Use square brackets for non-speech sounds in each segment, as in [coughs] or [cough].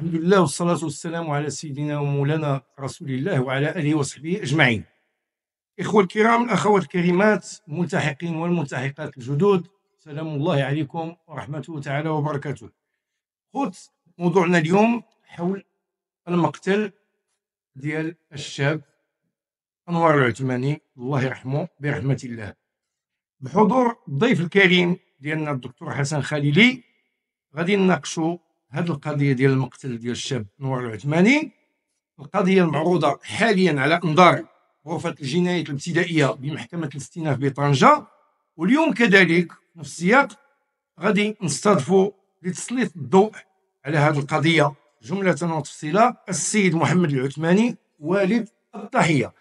الحمد لله والصلاة والسلام على سيدنا ومولانا رسول الله وعلى آله وصحبه أجمعين إخوة الكرام الأخوات الكريمات الملتحقين والملتحقات الجدود سلام الله عليكم ورحمته تعالى وبركاته خط موضوعنا اليوم حول المقتل ديال الشاب أنوار العثماني الله يرحمه برحمة الله بحضور الضيف الكريم ديالنا الدكتور حسن خليلي غادي نناقشوا هذه القضيه ديال المقتل ديال الشاب نور العثماني القضيه المعروضه حاليا على انظار غرفه الجنايات الابتدائيه بمحكمه الاستئناف بطنجه واليوم كذلك نفس السياق غادي نستضفوا لتسليط الضوء على هذه القضيه جمله وتفصيلا السيد محمد العثماني والد الضحيه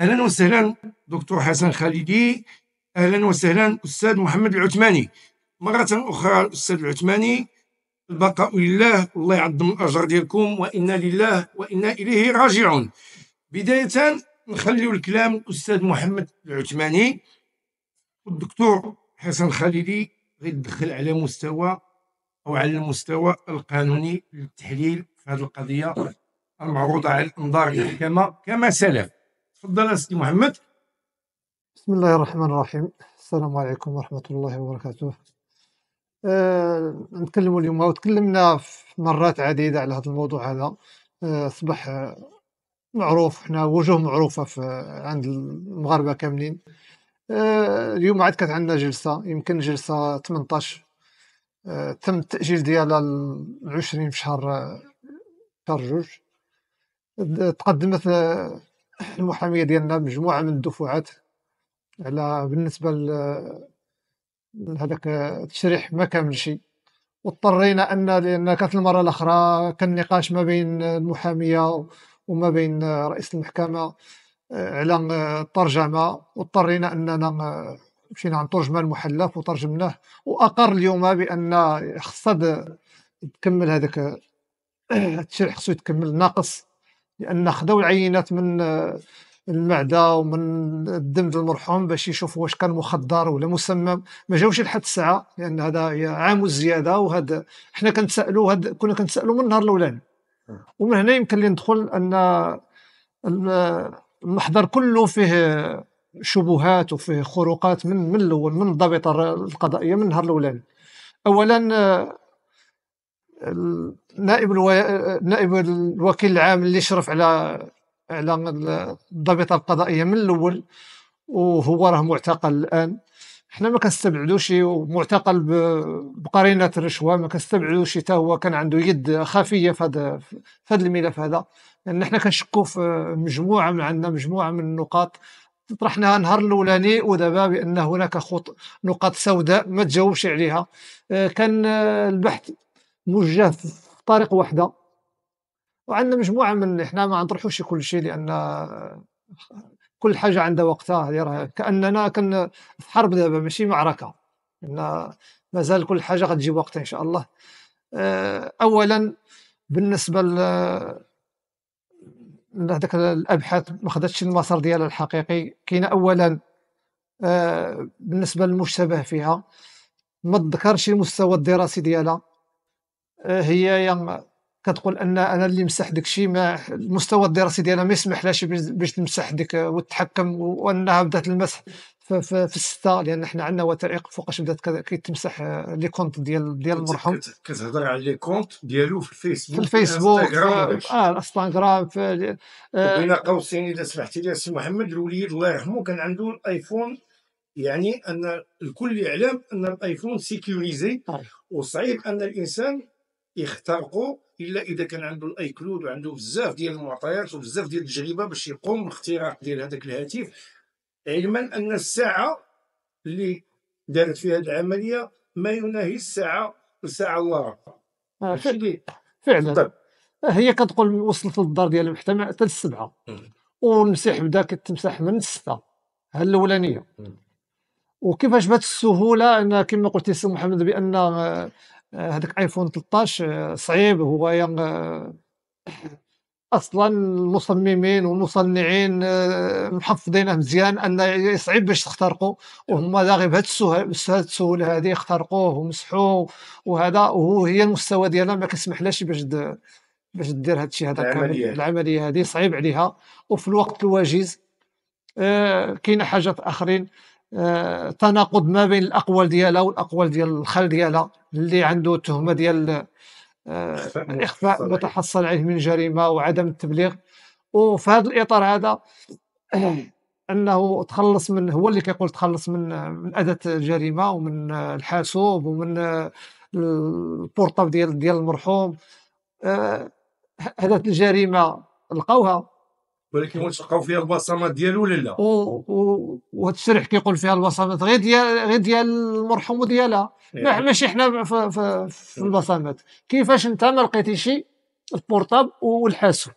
اهلا وسهلا دكتور حسن خالدي اهلا وسهلا استاذ محمد العثماني مره اخرى الاستاذ العثماني البقاء لله الله يعظم الاجر ديالكم وانا لله وانا اليه راجعون بدايه نخليو الكلام الاستاذ محمد العثماني والدكتور حسن خليلي غيدخل على مستوى او على المستوى القانوني للتحليل في هذه القضيه المعروضه على انظار المحكمه كما سلف تفضل سيدي محمد بسم الله الرحمن الرحيم السلام عليكم ورحمه الله وبركاته آه، نتكلموا اليوم وتكلمنا مرات عديده على هذا الموضوع هذا آه، اصبح معروف حنا وجوه معروفه في عند المغاربه كاملين آه، اليوم عاد كانت عندنا جلسه يمكن جلسه 18 تم التاجيل ديالها ل 20 في شهر شهر جوج تقدمت المحاميه ديالنا مجموعه من الدفعات على بالنسبه هذاك التشريح ما شيء واضطرينا ان لان كانت المره الاخرى كان نقاش ما بين المحاميه وما بين رئيس المحكمه آه، على الترجمه واضطرينا اننا مشينا عند ترجمه المحلف وترجمناه واقر اليوم بان خصها تكمل هذاك آه، التشريح خصو يتكمل ناقص لان خداو العينات من آه، المعده ومن الدم ديال المرحوم باش يشوفوا واش كان مخدر ولا مسمم ما جاوش لحد الساعه لان هذا عام الزياده وهذا حنا كنتسالوا هاد كنا كنتسالوا من النهار الاولاني أه. ومن هنا يمكن لي ندخل ان المحضر كله فيه شبهات وفيه خروقات من من الاول من الضابطه القضائيه من النهار الاولاني اولا نائب الو... نائب الوكيل العام اللي شرف على على الضابطه القضائيه من الاول وهو راه معتقل الان حنا ما كنستبعدوش ومعتقل بقرينه الرشوه ما كنستبعدوش حتى هو كان عنده يد خفيه في هذا في هذا الملف هذا لان حنا كنشكوا في مجموعه من عندنا مجموعه من النقاط طرحناها النهار الاولاني ودابا بان هناك خط نقاط سوداء ما تجاوبش عليها آه، كان آه، البحث موجه في طريق واحده وعندنا مجموعه من احنا ما نطرحوش كل شيء لان كل حاجه عندها وقتها ديرها كاننا كنا في حرب دابا ماشي معركه ان مازال كل حاجه غتجي وقتها ان شاء الله آه، اولا بالنسبه ل هذاك الابحاث ما خدتش المسار ديالها الحقيقي كاينه اولا آه، بالنسبه للمشتبه فيها ما تذكرش المستوى الدراسي ديالها آه، هي يعني كتقول ان انا اللي مسح داك الشيء ما المستوى الدراسي ديالها ما يسمحلاش باش تمسح ديك وتتحكم وانها بدات المسح في السته لان حنا عندنا وثائق فوقاش بدات كيتمسح لي كونت ديال ديال المرحوم كتهضر على لي كونت ديالو في الفيسبوك في الفيسبوك اه الانستغرام آه، في آه، بين قوسين اذا سمحتي لي سي محمد الوليد الله يرحمه كان عنده الايفون يعني ان الكل يعلم ان الايفون سيكيوريزي طيب. وصعيب ان الانسان يخترقه الا اذا كان عنده الاي كلود وعنده بزاف ديال المعطيات وبزاف ديال التجربه باش يقوم باختراق ديال هذاك الهاتف علما ان الساعه اللي دارت فيها العمليه ما يناهي الساعه الساعه الله آه، طيب. فعلا, هي كتقول وصلت للدار ديالها محتمع حتى للسبعه والمسيح بدا كتمسح من السته ها الاولانيه وكيفاش بات السهوله ان كما قلت سي محمد بان هذاك ايفون 13 آه، صعيب هو آه، اصلا المصممين والمصنعين آه، محفظينه مزيان ان صعيب باش تخترقوا وهما غير بهذه السهوله هذه اخترقوه ومسحوه وهذا وهي المستوى ديالها ما كنسمحلاش باش باش دير هذا الشيء هذا العمليه العمليه هذه صعيب عليها وفي الوقت الواجز آه كاينه حاجات اخرين تناقض ما بين الاقوال ديالها والاقوال ديال الخال ديالها اللي عنده تهمه ديال آه، الاخفاء ما عليه من جريمه وعدم التبليغ وفي هذا الاطار هذا [clears throat] انه تخلص من هو اللي كيقول تخلص من من اداه الجريمه ومن الحاسوب ومن آه، البورطاب ديال ديال المرحوم اداه الجريمه لقوها ولكن واش لقاو فيها البصمات ديالو ولا لا وهذا الشرح كيقول فيها البصمات غير ديال غير ديال المرحوم وديالها يعني. ماشي حنا في, في, إيه. في البصمات كيفاش انت ما لقيتيش البورطاب والحاسوب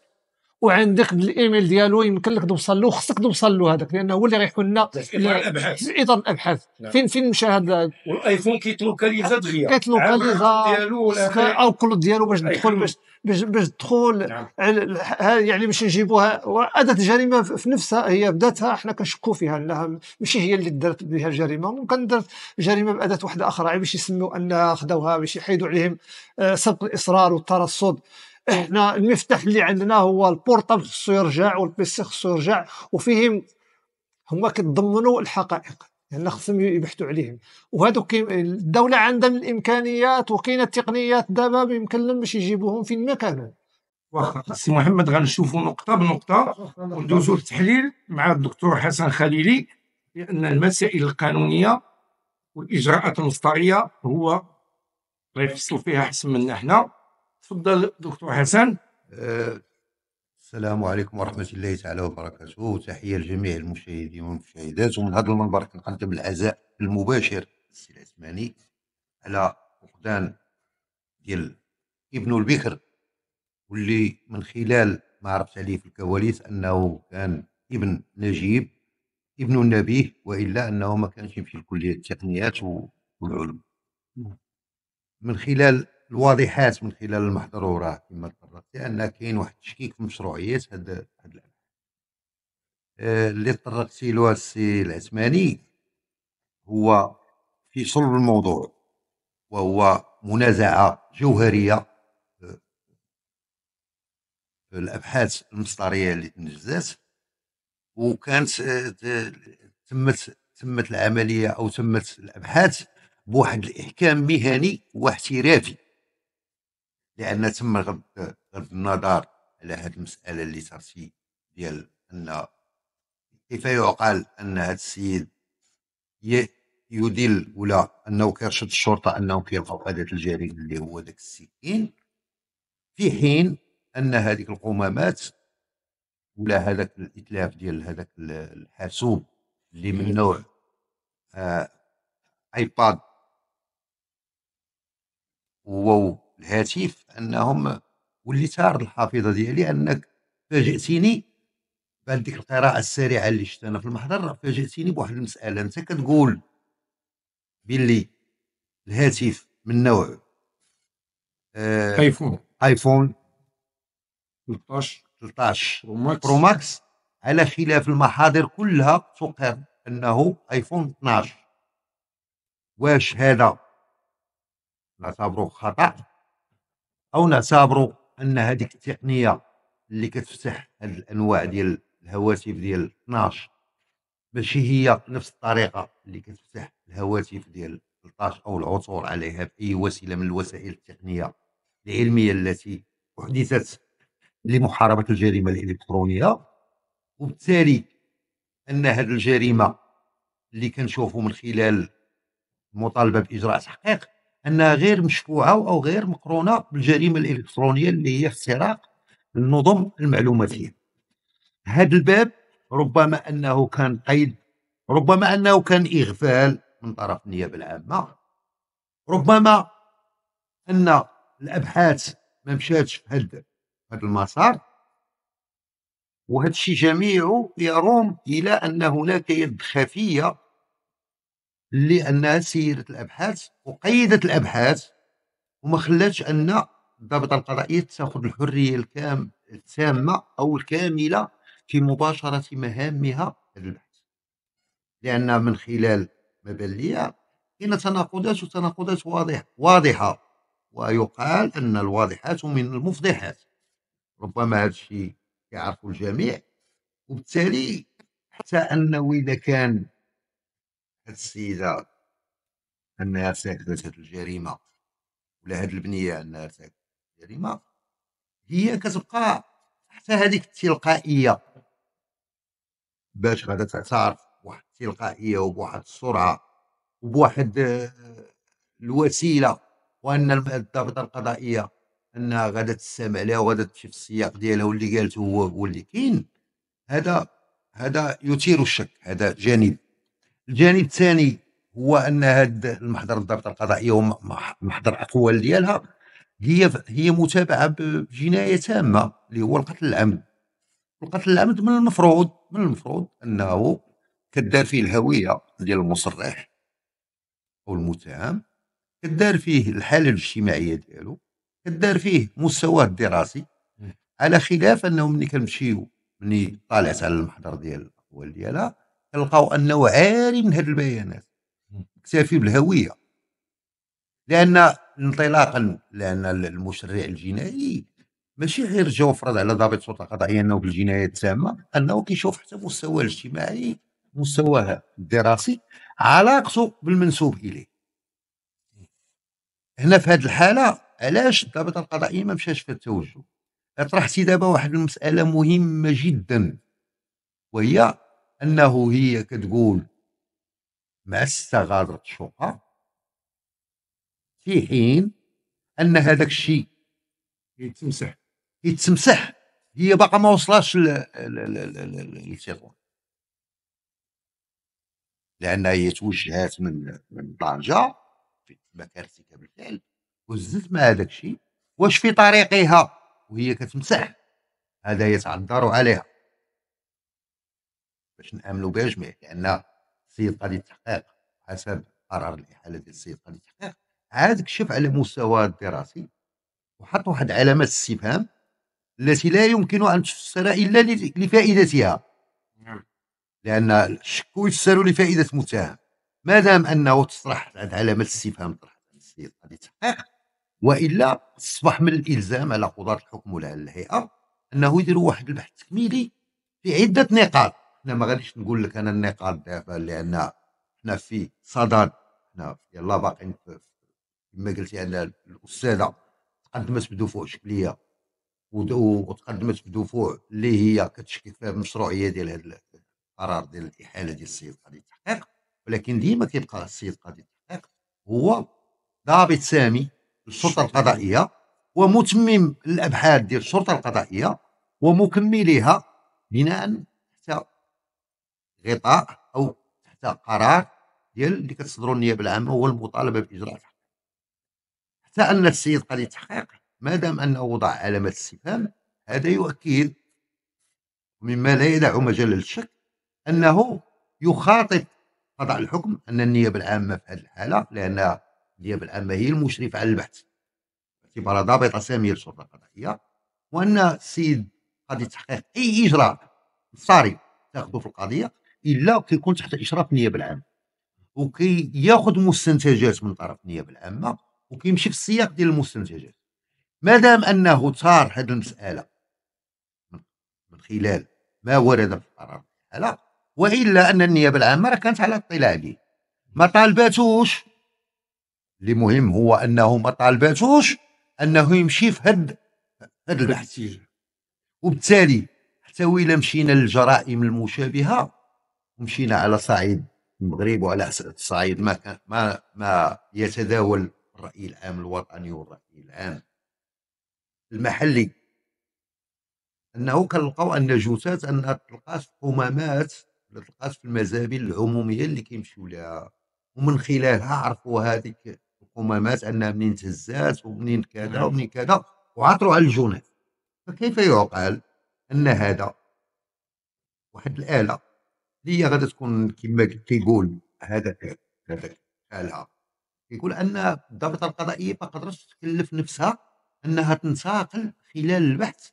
وعندك الايميل ديالو يمكن لك توصل له خصك توصل له هذاك لانه هو اللي غيكون لنا في اطار الابحاث في اطار الابحاث نعم. فين فين مشى هذا والايفون كيتلوكاليزا آه، دغيا كيتلوكاليزا ديالو او كل ديالو باش تدخل باش باش باش تدخل نعم. يعني باش نجيبوها اداه الجريمه في نفسها هي بداتها احنا كنشكو فيها انها ماشي هي اللي درت بها الجريمه ممكن درت جريمه باداه واحده اخرى باش يسموا انها خداوها باش يحيدوا عليهم آه، سبق الاصرار والترصد احنا المفتاح اللي عندنا هو البورطابل خصو يرجع والبيسي خصو يرجع وفيهم هما كتضمنوا الحقائق لان يعني خصهم يبحثوا عليهم وهذو الدوله عندها الامكانيات وكاينه التقنيات دابا يمكن لهم باش يجيبوهم فين ما كانوا واخا سي محمد غنشوفوا نقطه بنقطه وندوزوا التحليل مع الدكتور حسن خليلي لان المسائل القانونيه والاجراءات المصدريه هو الله يفصل فيها احسن منا حنا تفضل دكتور حسن أه، السلام عليكم ورحمة الله تعالى وبركاته وتحية لجميع المشاهدين والمشاهدات ومن هذا المنبر كنقدم العزاء المباشر للسي العثماني على فقدان ديال ابن البكر واللي من خلال ما عرفت عليه في الكواليس انه كان ابن نجيب ابن النبي والا انه ما كانش يمشي لكليه التقنيات والعلوم من خلال الواضحات من خلال المحظورات كما تطرقت لان كاين واحد التشكيك في مشروعيه هاد هاد آه، اللي تطرقتي له السي العثماني هو في صلب الموضوع وهو منازعه جوهريه آه، في الابحاث المسطريه اللي تنجزات وكانت آه، تمت تمت العمليه او تمت الابحاث بواحد الاحكام مهني واحترافي لان تم غض غد النظر على هذه المساله اللي صار في ديال ان كيف يعقل ان هذا السيد يدل ولا انه كيرشد الشرطه انه كيلقاو هذا الجريمه اللي هو ذاك السكين في حين ان هذيك القمامات ولا هذاك الاتلاف ديال هذاك الحاسوب اللي من نوع آه ايباد واو الهاتف انهم وليت عارض الحافظه ديالي انك فاجئتيني بعد ديك القراءه السريعه اللي شفت انا في المحضر فاجئتيني بواحد المساله انت كتقول باللي الهاتف من نوع آه ايفون ايفون 13 13 برو ماكس على خلاف المحاضر كلها تقر انه ايفون 12 واش هذا نعتبره خطا او نعتبروا ان هذيك التقنيه اللي كتفتح هاد الانواع ديال الهواتف ديال 12 ماشي هي نفس الطريقه اللي كتفتح الهواتف ديال 13 او العثور عليها باي وسيله من الوسائل التقنيه العلميه التي احدثت لمحاربه الجريمه الالكترونيه وبالتالي ان هذه الجريمه اللي كنشوفوا من خلال المطالبه باجراء تحقيق انها غير مشفوعه او غير مقرونه بالجريمه الالكترونيه اللي هي اختراق النظم المعلوماتيه. هذا الباب ربما انه كان قيد ربما انه كان اغفال من طرف النيابه العامه ربما ان الابحاث ما مشاتش في هذا المسار وهذا الشيء جميعه يروم الى ان هناك يد خفيه لانها سيرت الابحاث وقيدت الابحاث وما خلاتش ان الضابطه القضائيه تاخذ الحريه الكام التامه او الكامله في مباشره مهامها البحث لان من خلال مبليه كاين تناقضات وتناقضات واضحه واضحه ويقال ان الواضحات من المفضحات ربما هذا الشيء يعرفه الجميع وبالتالي حتى انه اذا كان هاد السيده انها ارتكبت هاد الجريمه ولا هاد البنيه انها ارتكبت الجريمه هي كتبقى حتى هذيك التلقائيه باش غادا تعترف بواحد التلقائيه وبواحد السرعه وبواحد آه، الوسيله وان الضابطه القضائيه انها غادا تستمع لها وغادا تمشي في السياق ديالها واللي قالته هو هو اللي كاين هذا هذا يثير الشك هذا جانب الجانب الثاني هو ان هاد المحضر الضابط القضائيه ومحضر الاقوال ديالها هي هي متابعه بجنايه تامه اللي هو القتل العمد القتل العمد من المفروض من المفروض انه كدار فيه الهويه ديال المصرح او المتهم كدار فيه الحاله الاجتماعيه ديالو كدار فيه مستواه الدراسي على خلاف انه ملي كنمشيو ملي طالعت على المحضر ديال الاقوال ديالها تلقاو انه عاري من هذه البيانات اكتفي بالهويه لان انطلاقا لان المشرع الجنائي ماشي غير جا فرض على ضابط السلطه القضائيه انه بالجنايه التامه انه كيشوف حتى مستوى الاجتماعي مستواه الدراسي علاقته بالمنسوب اليه هنا في هذه الحاله علاش الضابط القضائي ما مشاش في التوجه طرحتي دابا واحد المساله مهمه جدا وهي انه هي كتقول مع استغادرت الشرطه في حين ان هذاك الشيء يتمسح يتمسح هي باقا ما وصلاش للتيرور لانها هي توجهات من من طنجه في مكان بالفعل وزدت مع هذاك الشيء واش في طريقها وهي كتمسح هذا يتعذر عليها باش نامنوا بها جميع لان السيد غادي يتحقق حسب قرار الاحاله ديال السيد غادي يتحقق عاد كشف على المستوى الدراسي وحط واحد علامه استفهام التي لا يمكن ان تفسر الا لفائدتها نعم. لان الشك يفسر لفائده متهم ما دام انه تطرح علامه استفهام طرحت السيد غادي يتحقق والا اصبح من الالزام على قضاه الحكم ولا الهيئه انه يديروا واحد البحث تكميلي في عده نقاط احنا ما غاديش نقول لك انا النقاط دابا لان احنا في صدد احنا يلا باقيين كما قلتي انا الاستاذه تقدمت بدفوع شكليه وتقدمت بدفوع اللي هي كتشكي فيها المشروعيه ديال هذا القرار ديال الاحاله ديال السيد قاضي التحقيق ولكن ديما كيبقى السيد قاضي التحقيق هو ضابط سامي للسلطه القضائيه ومتمم الابحاث ديال الشرطه القضائيه ومكملها بناء غطاء او تحت قرار ديال اللي كتصدروا النيابه العامه هو المطالبه باجراء التحقيق حتى ان السيد قاضي التحقيق ما دام انه وضع علامه استفهام هذا يؤكد مما لا يدع مجال للشك انه يخاطب قضاء الحكم ان النيابه العامه في هذه الحاله لان النيابه العامه هي المشرفه على البحث باعتبارها ضابطه ساميه للسلطه القضائيه وان السيد قاضي التحقيق اي اجراء صارم تاخذه في القضيه الا كيكون تحت اشراف النيابه العامه وكياخذ مستنتجات من طرف النيابه العامه وكيمشي في السياق ديال المستنتجات ما دام انه ثار هذه المساله من خلال ما ورد في القرار لا والا ان النيابه العامه راه كانت على اطلاع عليه ما طالباتوش اللي مهم هو انه ما طالباتوش انه يمشي في هاد هاد البحث وبالتالي حتى ويلا مشينا للجرائم المشابهه ومشينا على صعيد المغرب وعلى صعيد ما كان ما ما يتداول الراي العام الوطني والراي العام المحلي انه كنلقاو ان جثث ان تلقات في ولا تلقات في المزابل العموميه اللي كيمشيو لها ومن خلالها عرفوا هذيك القمامات انها منين تهزات ومنين كذا نعم. ومنين كذا وعطروا على الجنات فكيف يعقل ان هذا واحد الاله هي غادي تكون كما كيقول هذاك هذاك شحالها كيقول ان الضابطه القضائيه ما قدرتش تكلف نفسها انها تنتقل خلال البحث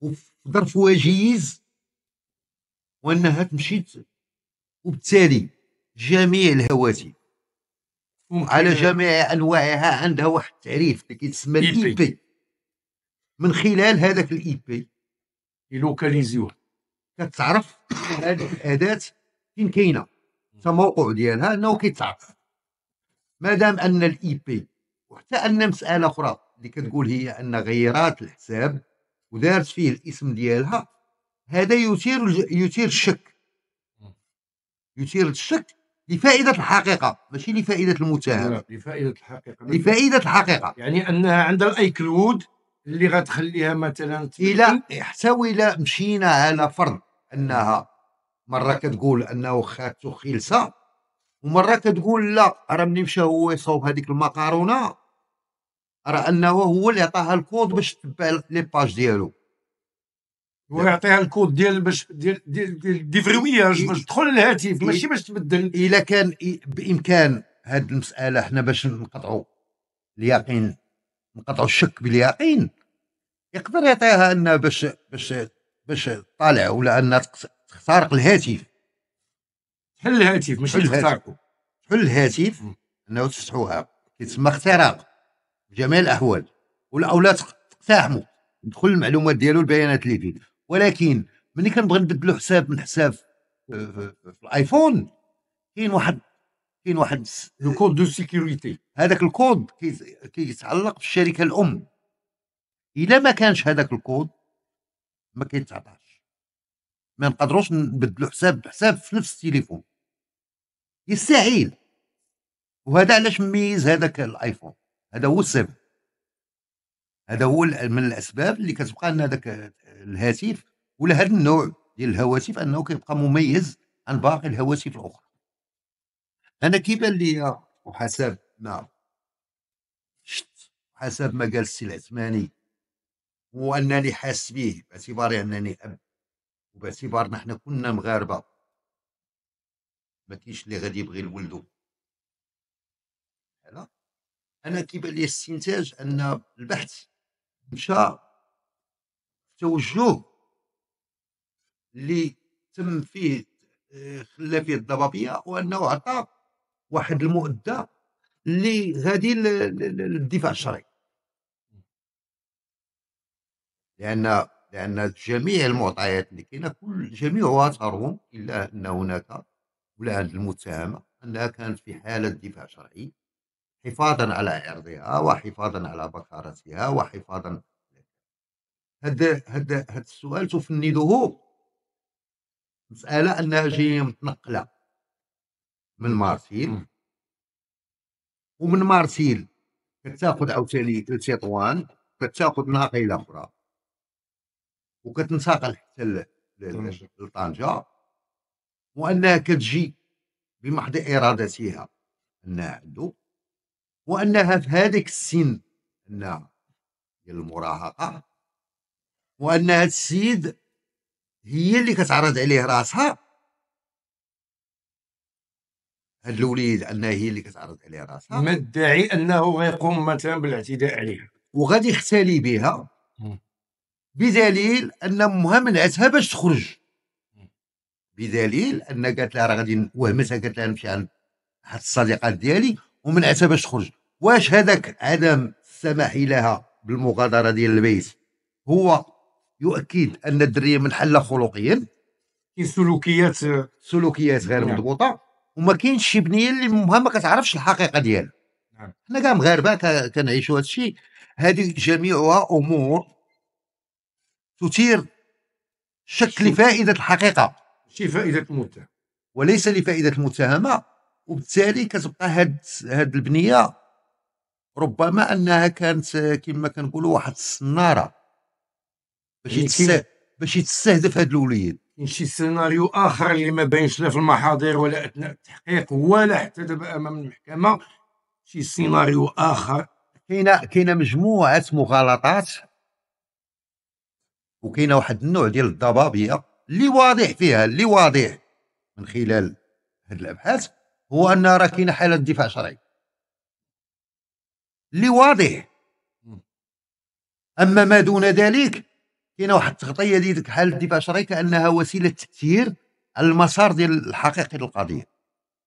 وفي ظرف وجيز وانها تمشي وبالتالي جميع الهواتف على جميع انواعها عندها واحد التعريف اللي كيتسمى الاي بي من خلال هذاك الاي بي يلوكاليزيوها كتعرف هذه الاداه فين كاينه الموقع ديالها انه كيتعرف مادام ان الاي بي e وحتى ان مساله اخرى اللي كتقول هي ان غيرات الحساب ودارت فيه الاسم ديالها هذا يثير يثير الشك يثير الشك لفائده الحقيقه ماشي لفائده المتهم لفائده الحقيقه لفائده الحقيقه يعني انها عندها الاي كلود اللي غتخليها مثلا الى حتى الى مشينا على فرض انها مره كتقول انه خاتو خلسه ومره كتقول لا راه ملي مشى هو يصاوب هذيك المقارونه راه انه هو اللي عطاها الكود باش تتبع لي باج ديالو هو يعطيها الكود ديال باش ديال ديال ديال باش تدخل للهاتف ماشي باش تبدل الا كان بامكان هاد المساله حنا باش نقطعوا اليقين نقطعوا الشك باليقين يقدر يعطيها انها باش باش باش طالع ولا انها تخترق الهاتف تحل الهاتف مش تخترقو تحل الهاتف انه تفتحوها كيتسمى اختراق بجميع الاحوال ولا ولا تقتحموا تدخل المعلومات ديالو البيانات اللي فيه ولكن ملي كنبغي نبدلو حساب من حساب آه، في الايفون كاين واحد كاين واحد لو كود دو سيكوريتي هذاك الكود كيتعلق بالشركه الام الا ما كانش هذاك الكود ما كيتعطاش ما نقدروش نبدلو حساب بحساب في نفس التليفون يستحيل وهذا علاش مميز هذاك الايفون هذا هو السبب هذا هو من الاسباب اللي كتبقى ان هذاك الهاتف ولا هذا النوع ديال الهواتف انه كيبقى مميز عن باقي الهواتف الاخرى انا كيبان لي وحسب ما شت حسب ما قال السي العثماني وانني حاس به باعتباري انني اب وباعتبار نحن كنا مغاربه ما كاينش اللي غادي يبغي لولدو لا انا كيبان لي استنتاج ان البحث مشى توجه اللي تم فيه آه، خلى فيه الضبابيه وانه عطى واحد المؤدى اللي غادي للدفاع الشرعي لان لان جميع المعطيات اللي كاينه كل جميعها تروم الا ان هناك ولا عند المتهمه انها كانت في حاله دفاع شرعي حفاظا على عرضها وحفاظا على بكارتها وحفاظا هاد هاد هاد السؤال تفنده مسألة أنها جاية متنقلة من مارسيل ومن مارسيل كتاخذ عاوتاني لسيطوان كتاخذ ناقلة أخرى وكتنتقل حتى لطنجه وانها كتجي بمحض ارادتها انها عنده وانها في هذيك السن انها ديال المراهقه وان هذا السيد هي اللي كتعرض عليه راسها هاد الوليد انها هي اللي كتعرض عليه راسها ما ادعي انه غيقوم مثلا بالاعتداء عليها وغادي يختلي بها بدليل ان امها منعتها باش تخرج بدليل ان قالت لها راه غادي وهمتها قالت لها نمشي عند واحد الصديقات ديالي ومنعتها باش تخرج واش هذاك عدم السماح لها بالمغادره ديال البيت هو يؤكد ان الدريه منحله خلقيا كاين سلوكيات آه، سلوكيات غير نعم. مضبوطه وما كاينش شي بنيه اللي مها ما كتعرفش الحقيقه ديالها نعم. حنا كاع مغاربه كنعيشوا هذا الشيء هذه جميعها امور تثير شك لفائدة الحقيقة ماشي فائدة المتهم وليس لفائدة المتهمة وبالتالي كتبقى هاد هاد البنية ربما أنها كانت كما كنقولوا واحد السنارة باش يعني باش يتستهدف هاد الوليد كاين شي سيناريو اخر اللي ما باينش لا في المحاضر ولا اثناء التحقيق ولا حتى دابا امام المحكمه شي سيناريو اخر كاينه كاينه مجموعه مغالطات وكاينه واحد النوع ديال الضبابيه اللي واضح فيها اللي واضح من خلال هذه الابحاث هو ان راه كاينه حاله دفاع شرعي اللي واضح اما ما دون ذلك كاينه واحد التغطيه ديال حاله الدفاع الشرعي كانها وسيله تاثير على المسار ديال الحقيقي للقضيه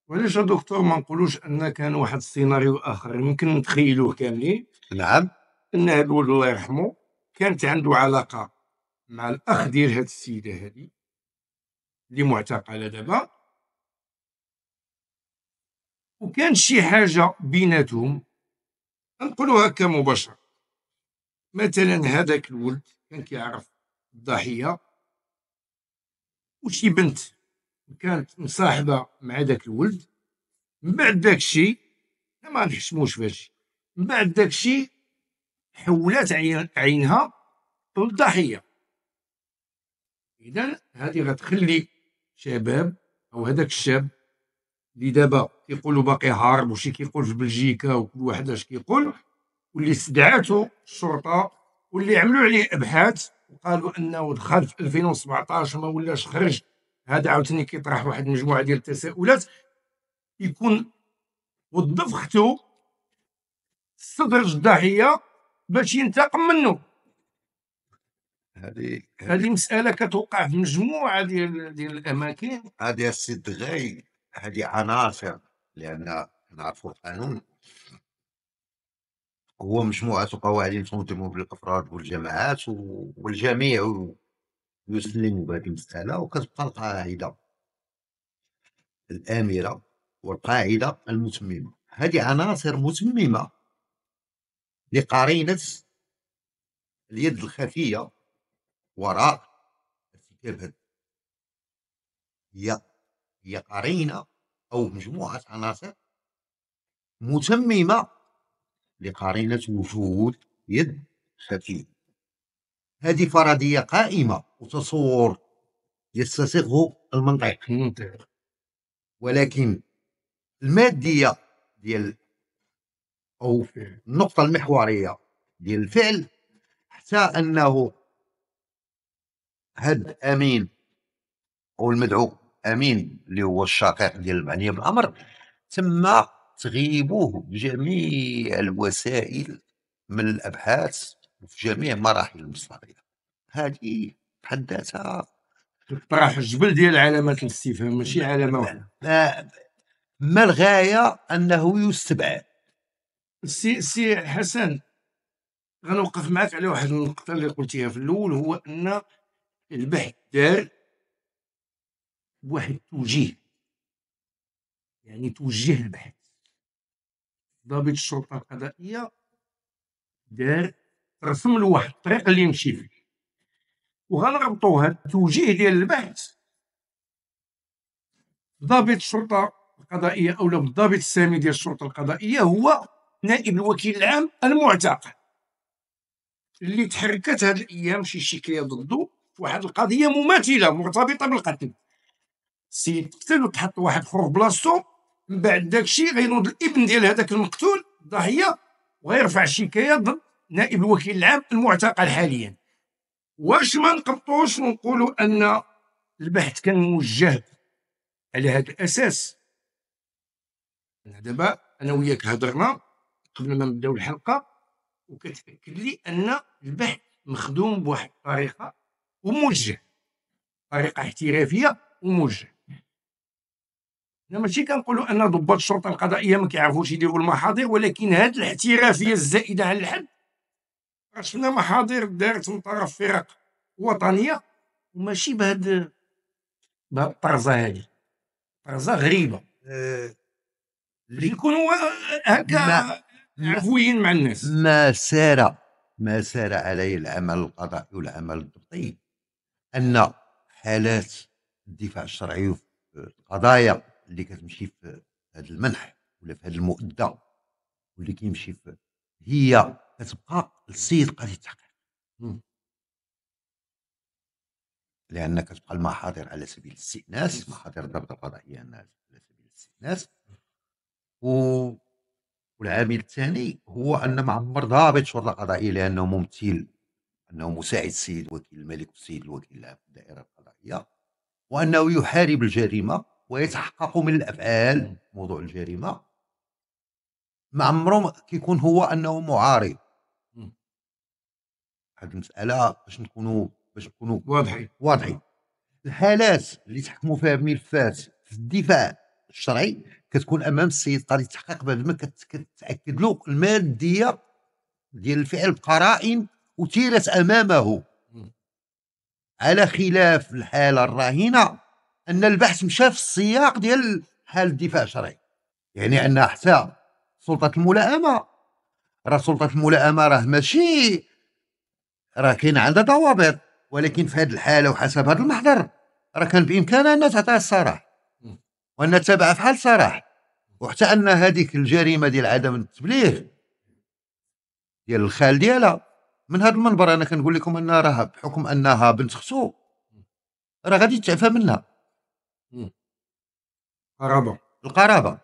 وعلاش دكتور ما نقولوش ان كان واحد السيناريو اخر يمكن نتخيلوه كاملين نعم ان هذا الولد الله يرحمه كانت عنده علاقه مع الاخ ديال هاد السيده هادي اللي معتقله دابا وكان شي حاجه بيناتهم نقولوها هكا مباشره مثلا هذاك الولد كان كيعرف الضحيه وشي بنت كانت مصاحبه مع داك الولد من بعد داك الشيء ما نحشموش فاش من بعد داك الشيء حولات عينها للضحيه اذا هذه غتخلي شباب او هذاك الشاب اللي دابا كيقولوا باقي هارب وشي كيقول في بلجيكا وكل واحد اش كيقول واللي استدعاته الشرطه واللي عملوا عليه ابحاث وقالوا انه دخل في 2017 ما ولاش خرج هذا عاوتاني كيطرح واحد المجموعه ديال التساؤلات يكون وظفته صدر الضحيه باش ينتقم منه هذه هذه مساله كتوقع في مجموعه ديال ديال الاماكن هذه الصدغي هذه عناصر لان نعرفوا القانون هو مجموعه قواعد تنظموا بالافراد والجماعات والجميع يسلم بهذه المساله وكتبقى القاعده الامره والقاعده المتممه هذه عناصر متممه لقرينه اليد الخفيه وراء هذا هي هي قرينه او مجموعه عناصر متممه لقرينه وجود يد خفيه هذه فرضيه قائمه وتصور يستسيغه المنطق ولكن الماديه ديال او النقطه المحوريه ديال الفعل حتى انه هاد امين او المدعو امين اللي هو الشقيق ديال المعني بالامر تم تغييبوه بجميع الوسائل من الابحاث في جميع مراحل المصداقيه هذه بحد ذاتها طرح الجبل ديال علامات الاستفهام ماشي علامه واحده ما, ما الغايه انه يستبعد سي سي حسن غنوقف معك على واحد النقطه اللي قلتيها في الاول هو ان البحث دار بواحد التوجيه يعني توجه البحث ضابط الشرطه القضائيه دار رسم له واحد الطريق اللي يمشي فيه وغنربطو هاد التوجيه ديال البحث ضابط الشرطه القضائيه او الضابط السامي ديال الشرطه القضائيه هو نائب الوكيل العام المعتقل اللي تحركت هاد الايام شي شكليه ضده واحد القضيه مماثله مرتبطه بالقتل السيد قتل وتحط واحد خور بلاصتو من بعد داكشي غينوض الابن ديال هذاك المقتول الضحيه وغيرفع الشكايه ضد نائب الوكيل العام المعتقل حاليا واش ما نقبطوش ونقولوا ان البحث كان موجه على هذا الاساس دابا انا وياك هضرنا قبل ما نبداو الحلقه وكتاكد لي ان البحث مخدوم بواحد الطريقه وموجه طريقه احترافيه وموجه انا ماشي كنقولوا ان ضباط الشرطه القضائيه ما كيعرفوش يديروا المحاضر ولكن هذه الاحترافيه الزائده على الحد شفنا محاضر دارت من طرف فرق وطنيه وماشي بهاد بهاد الطرزه هذه طرزه غريبه اللي آه، يكونوا آه، آه، هكا عفويين مع الناس ما سار ما سار عليه العمل القضائي والعمل الضبطي ان حالات الدفاع الشرعي في القضايا اللي كتمشي في هذا المنح ولا في هذا المؤده واللي كيمشي في هي كتبقى السيد قاضي التحقيق لان كتبقى المحاضر على سبيل الاستئناس محاضر الضبط القضائي على سبيل الاستئناس و... والعامل الثاني هو ان معمر ضابط شرطه قضائيه لانه ممثل أنه مساعد سيد وكيل الملك وسيد الوكيل العام في الدائرة القضائية وأنه يحارب الجريمة ويتحقق من الأفعال موضوع الجريمة ما عمره كيكون هو أنه معارض هذه المسألة باش نكونوا باش نكونوا واضحين واضحين الحالات اللي تحكموا فيها ملفات في الدفاع الشرعي كتكون امام السيد قاضي التحقيق بعد ما كتاكد له الماديه ديال الفعل بقرائن أثيرت أمامه على خلاف الحالة الراهنة أن البحث مشى في السياق ديال حال الدفاع الشرعي يعني أن حتى سلطة الملائمة راه سلطة الملائمة راه ماشي راه كاين عندها ضوابط ولكن في هذه الحالة وحسب هذا المحضر راه كان بإمكانها أنها تعطيها الصراح وأنها تتابع في حال صراح وحتى أن هذيك الجريمة ديال عدم التبليغ ديال الخال ديالها من هذا المنبر انا كنقول لكم ان راه بحكم انها بنت خصو راه غادي تعفى منها قرابه القرابه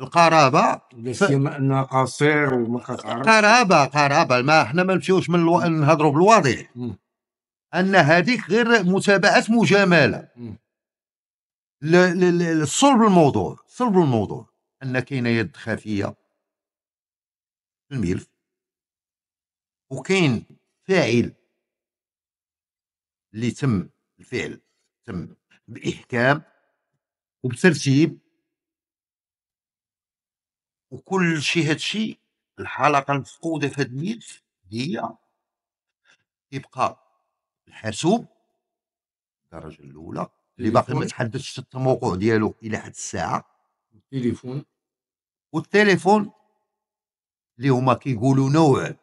القرابه ف... انها قصير وما كتعرفش قرابه قرابه ما حنا ما نمشيوش من الو... نهضروا بالواضح ان هذيك غير متابعه مجامله الصلب الموضوع صلب الموضوع ان كاينه يد خفيه في الملف وكاين فاعل اللي تم الفعل تم باحكام وبترتيب وكل شيء هادشي الحلقه المفقوده في هاد الملف هي يبقى الحاسوب الدرجه الاولى اللي باقي ما تحددش التموقع ديالو الى حد الساعه التليفون والتليفون اللي هما كيقولوا نوع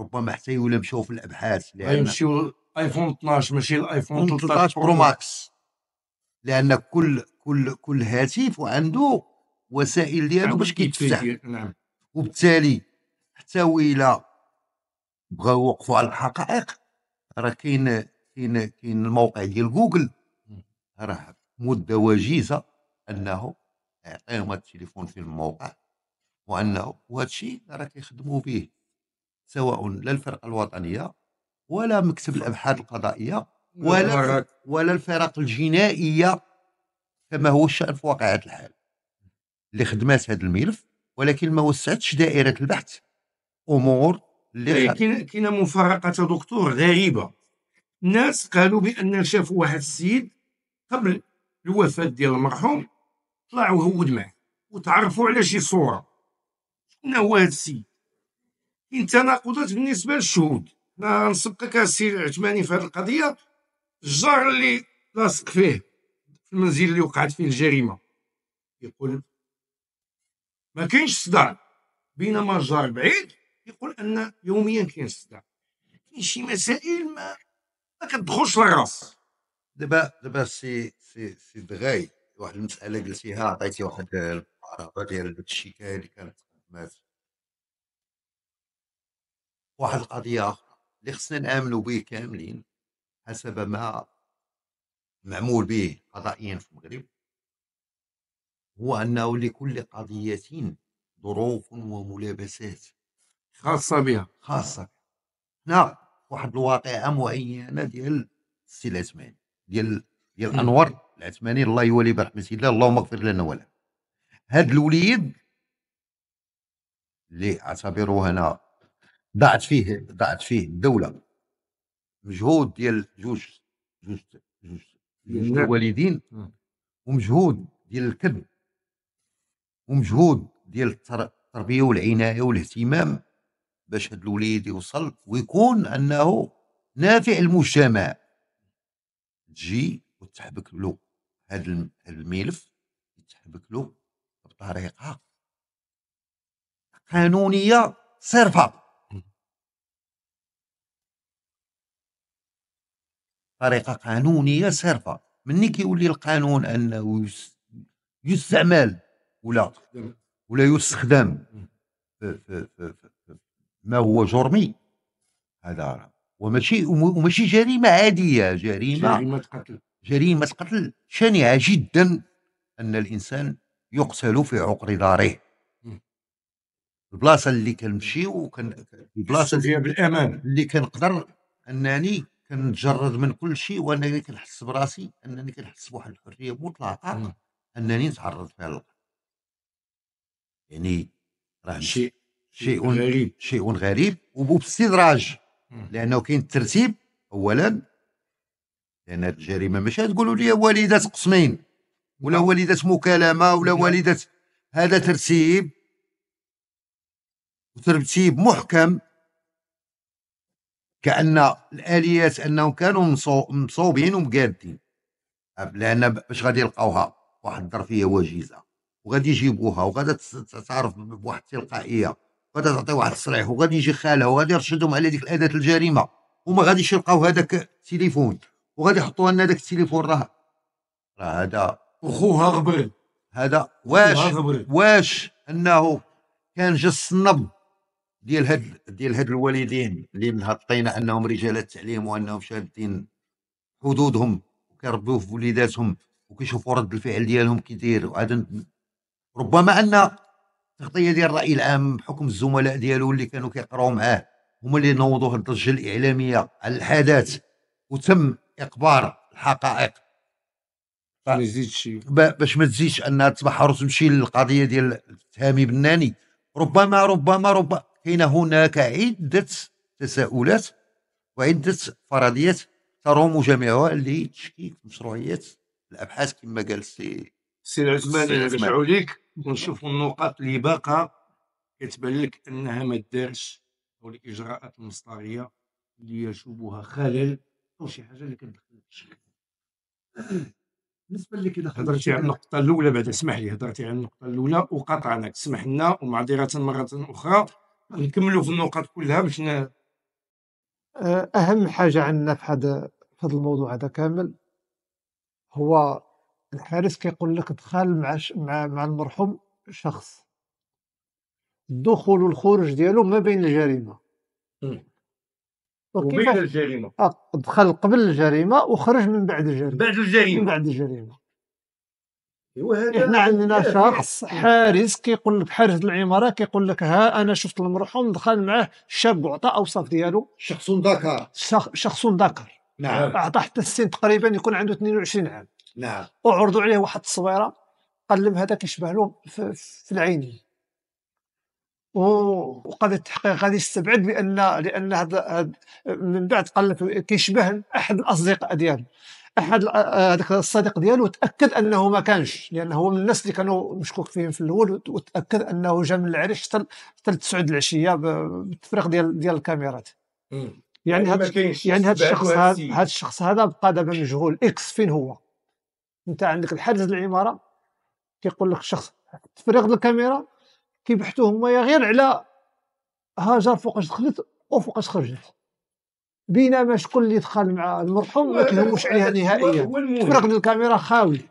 ربما حتى مشاو في الابحاث غيمشيو ايفون 12 ماشي الايفون 13 برو ماكس لان كل كل كل هاتف وعنده وسائل ديالو باش كيتفتح نعم وبالتالي حتى ويلا بغاو يوقفوا على الحقائق راه كاين كاين كاين الموقع ديال جوجل راه مده وجيزه انه يعطيهم التليفون في الموقع وانه وهذا الشيء راه كيخدموا به سواء لا الفرق الوطنيه ولا مكتب الابحاث القضائيه ولا ولا الفرق الجنائيه كما هو الشان في واقعه الحال اللي خدمات هذا الملف ولكن ما وسعتش دائره البحث امور اللي كاين كاين مفارقه دكتور غريبه الناس قالوا بان شافوا واحد السيد قبل الوفاه ديال المرحوم طلع وهود معاه وتعرفوا على شي صوره شكون هو هذا السيد كاين تناقضات بالنسبه للشهود انا غنسبقك السير العثماني في هذه القضيه الجار اللي لاصق فيه في المنزل اللي وقعت فيه الجريمه يقول ما كاينش صداع بينما الجار بعيد يقول ان يوميا كاين صداع كاين شي مسائل ما ما كتدخلش للراس دابا دابا سي سي سي دغاي واحد المساله قلتيها عطيتي واحد القرابه ديال الشكايه اللي كانت مات واحد القضيه اخرى اللي خصنا نامنوا به كاملين حسب ما معمول به قضائيا في المغرب هو انه لكل قضيه ظروف وملابسات خاصه بها خاصه هنا واحد الواقعه معينه ديال السي العثماني ديال ديال انور العثماني الله يولي برحمه الله اللهم اغفر لنا وله هاد الوليد اللي اعتبره هنا ضاعت فيه ضاعت فيه الدوله مجهود ديال جوج جوج جوج نعم. الوالدين نعم. ومجهود ديال الكب ومجهود ديال التربيه والعنايه والاهتمام باش هاد الوليد يوصل ويكون انه نافع المجتمع تجي وتحبك له هاد الملف يتحبك له بطريقه قانونيه صرفه طريقه قانونيه صرفه مني كيولي القانون انه يستعمل ولا ولا يستخدم ما هو جرمي هذا وماشي وماشي جريمه عاديه جريمه جريمه قتل جريمه قتل شنيعه جدا ان الانسان يقتل في عقر داره البلاصه اللي كنمشيو وكن البلاصه بالامان اللي كنقدر انني كنتجرد من كل شيء وانني كنحس براسي انني كنحس بواحد الحريه مطلقه انني نتعرض فيها للقتل يعني راه شيء شيء غريب شيء غريب وباستدراج لانه كاين الترتيب اولا لان الجريمه ماشي تقولوا لي والده قسمين ولا نعم. والده مكالمه ولا والده هذا ترتيب وترتيب محكم كان الاليات انهم كانوا مصوبين ومقادين لان باش غادي يلقاوها واحد الظرفيه وجيزه وغادي يجيبوها وغادي تتعرف بواحد التلقائيه وغادي تعطي واحد الصريح وغادي يجي خالها وغادي يرشدهم على ديك الاداه الجريمه وما غاديش يلقاو هذاك التليفون وغادي يحطوا لنا داك التليفون راه راه هذا وخوها غبر هذا واش واش انه كان جا الصنب ديال هاد ديال هاد الوالدين اللي من الطينه انهم رجال التعليم وانهم شادين حدودهم وكيربيو في وليداتهم وكيشوفوا رد الفعل ديالهم كيدير وعاد ربما ان التغطيه ديال الراي العام بحكم الزملاء ديالو اللي كانوا كيقراو معاه هما اللي نوضوا الضجه الاعلاميه على الحدث وتم اقبار الحقائق ما باش ما تزيدش انها تبحر وتمشي للقضيه ديال تهامي بناني ربما ربما ربما حين هناك عدة تساؤلات وعدة فرضيات تروم جميعها لتشكيك مشروعية الأبحاث كما قال السي سي عثمان أنا باش عليك ونشوف النقاط اللي باقة كتبان لك أنها ما دارش أو الإجراءات المسطرية اللي يشوبها خلل أو شي حاجة اللي كتدخل بالنسبه لك اذا هضرتي على النقطه الاولى بعد اسمح لي هضرتي على النقطه الاولى وقطعناك سمح لنا ومعذره مره اخرى نكملوا في النقاط كلها باش آه، اهم حاجه عندنا في هذا في هذا الموضوع هذا كامل هو الحارس كيقول لك دخل مع ش... مع مع المرحوم شخص الدخول والخروج ديالو ما بين الجريمه وبين الجريمه آه دخل قبل الجريمه وخرج من بعد الجريمه بعد الجريمه من بعد الجريمه أيوة، احنا عندنا إيه. شخص حارس كيقول لك حارس العماره كيقول لك ها انا شفت المرحوم دخل معاه الشاب وعطى اوصاف ديالو شخص ذكر شخص ذكر نعم اعطى حتى السن تقريبا يكون عنده 22 عام نعم وعرضوا عليه واحد التصويره قال لهم هذا كيشبه له في, في العينين وقد التحقيق غادي يستبعد بان لان هذا من بعد قال لك كيشبه احد الاصدقاء ديالو احد آه، آه، هذاك الصديق ديالو تاكد انه ما كانش لانه هو من الناس اللي كانوا مشكوك فيهم في الاول وتاكد انه جا من العريش حتى حتى 9 العشيه بالتفريق ديال ديال الكاميرات يعني, يعني هاد يعني هاد الشخص هذا الشخص هذا بقى دابا مجهول اكس فين هو انت عندك الحارس العماره كيقول لك الشخص تفريغ الكاميرا كيبحثوا هما غير على هاجر فوقاش دخلت وفوقاش خرجت بينما شكون اللي دخل مع المرحوم ما كيهموش عليها نهائيا تفرق الكاميرا خاوي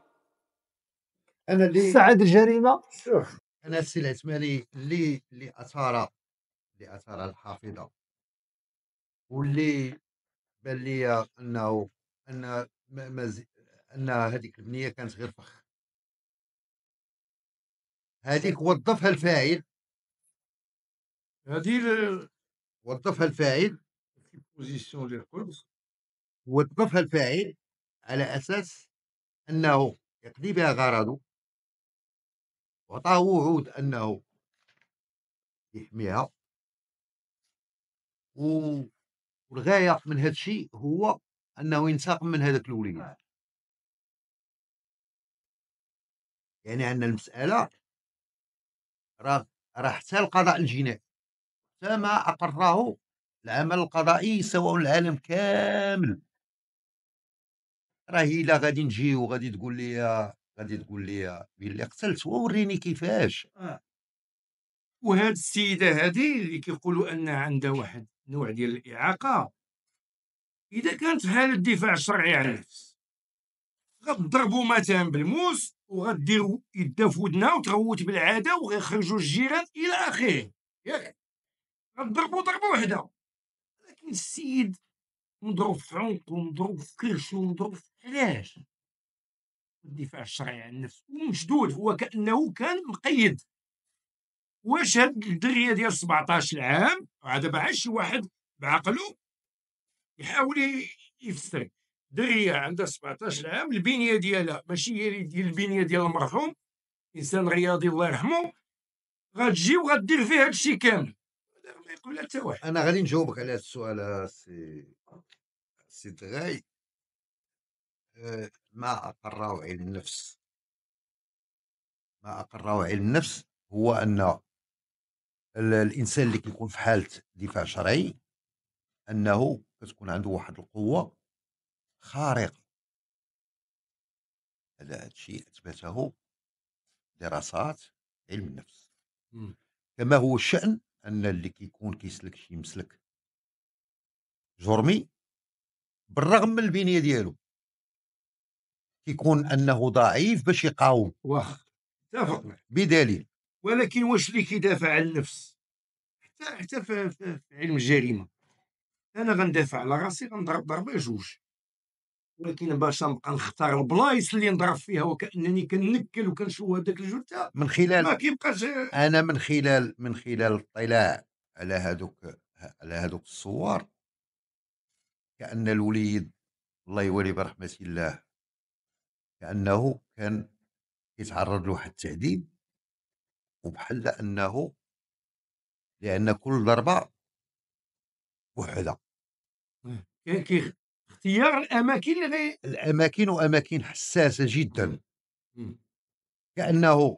انا اللي سعد الجريمه شوف انا السي العثماني اللي اللي اثار اللي اثار الحافظه واللي بان لي انه ان ان هذيك البنيه كانت غير فخ هذيك وظفها الفاعل هذه وظفها الفاعل بوزيسيون القدس ووظفها الفاعل على أساس أنه يقضي بها غرضه وعطاه وعود أنه يحميها والغاية من هذا الشيء هو أنه ينتقم من هذاك الوليد يعني أن المسألة راه راه حتى القضاء الجنائي حتى ما أقره العمل القضائي سواء العالم كامل راهي الا غادي نجي وغادي تقول لي غادي تقول لي مين اللي قتلت ووريني كيفاش آه. وهاد السيده هذه اللي كيقولوا ان عندها واحد نوع ديال الاعاقه اذا كانت في حاله دفاع شرعي على النفس غتضربوا مثلا بالموس وغديروا يدها في ودنها وتغوت بالعاده وغيخرجوا الجيران الى اخره ياك غتضربوا ضربه وحده السيد مضروب في عنقه نضرب في كرشه نضرب في علاش الدفاع الشرعي عن النفس ومشدود هو كانه كان مقيد واش هاد الدريه ديال 17 عام هذا باع شي واحد بعقله يحاول يفسر دريه عندها 17 عام البنيه ديالها ماشي هي ديال البنيه ديال المرحوم انسان رياضي الله يرحمه غتجي وغدير فيه هادشي كامل ما يقول حتى واحد انا غادي نجاوبك على هذا السؤال آه، سي سي دغاي آه، ما اقره علم النفس ما اقره علم النفس هو ان الانسان اللي كيكون في حاله دفاع شرعي انه كتكون عنده واحد القوه خارقه هذا الشيء اثبته دراسات علم النفس كما هو الشان ان اللي كيكون كيسلك شي مسلك جرمي بالرغم من البنيه ديالو كيكون انه ضعيف باش يقاوم واخا اتفق معك بدليل ولكن واش اللي كيدافع عن النفس حتى حتى في علم الجريمه انا غندافع على راسي غنضرب ضربه جوج ولكن باش نبقى نختار البلايص اللي نضرب فيها وكانني كنكل وكنشوف هذاك الجثه من خلال ما كيبقاش انا من خلال من خلال الاطلاع على هذوك على هذوك الصور كان الوليد الله يولي برحمه الله كانه كان يتعرض لواحد التعذيب وبحال انه لان كل ضربه وحده إيه، اختيار الاماكن اللي الاماكن واماكن حساسه جدا إمم. كانه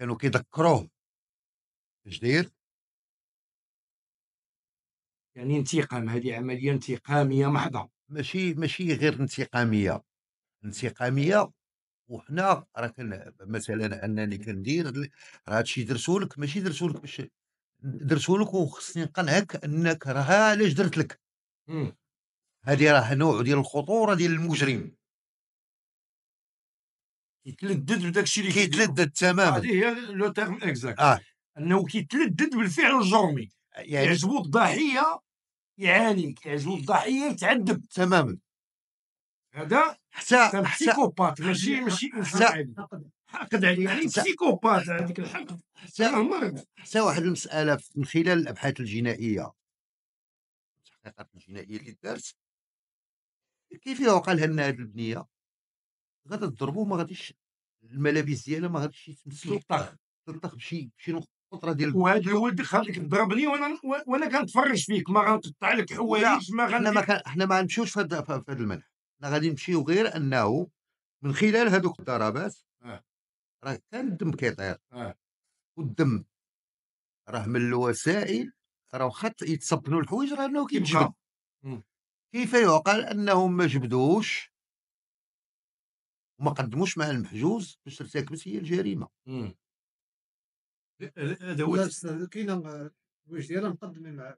كانوا كيذكروه تجدير يعني انتقام هذه عمليه انتقاميه محضه ماشي ماشي غير انتقاميه انتقاميه وحنا راه كان مثلا انني إيه. كندير راه هادشي درتو لك ماشي درتو لك باش درتو لك وخصني نقنعك انك راه علاش درت لك إمم. هذه راه نوع ديال الخطوره ديال المجرم كيتلدد بداك الشيء اللي كيتلدد تماما هذه هي لو تيرم اكزاكت آه. انه كيتلدد بالفعل الجرمي آه، يعني يعجبو الضحيه يعاني يعجبو الضحيه يتعذب تماما هذا حتى سيكوبات ماشي ماشي انسان حقد عليه يعني سيكوبات هذيك الحقد حتى واحد المساله من خلال الابحاث الجنائيه التحقيقات الجنائيه اللي دارت كيف يوقع لها لنا هذه البنيه غادي تضربو ما غاديش الملابس ديالها ما غاديش يتمسلو طخ طخ بشي بشي قطره ديال وهذا هو خليك اللي كضربني وانا وانا كنتفرج فيك ما غنقطع لك حوايج ما غن حنا ما ما غنمشيوش في هذا في المنح حنا غادي نمشيو غير انه من خلال هذوك الضربات آه. راه كان الدم كيطير آه. والدم راه من الوسائل راه واخا يتصبنوا الحوايج راه انه كيمشى كيف يعقل انهم ما جبدوش وما قدموش مع المحجوز باش ارتكبت هي الجريمه هذا هو كاين آه، واش ديالها مقدمين مع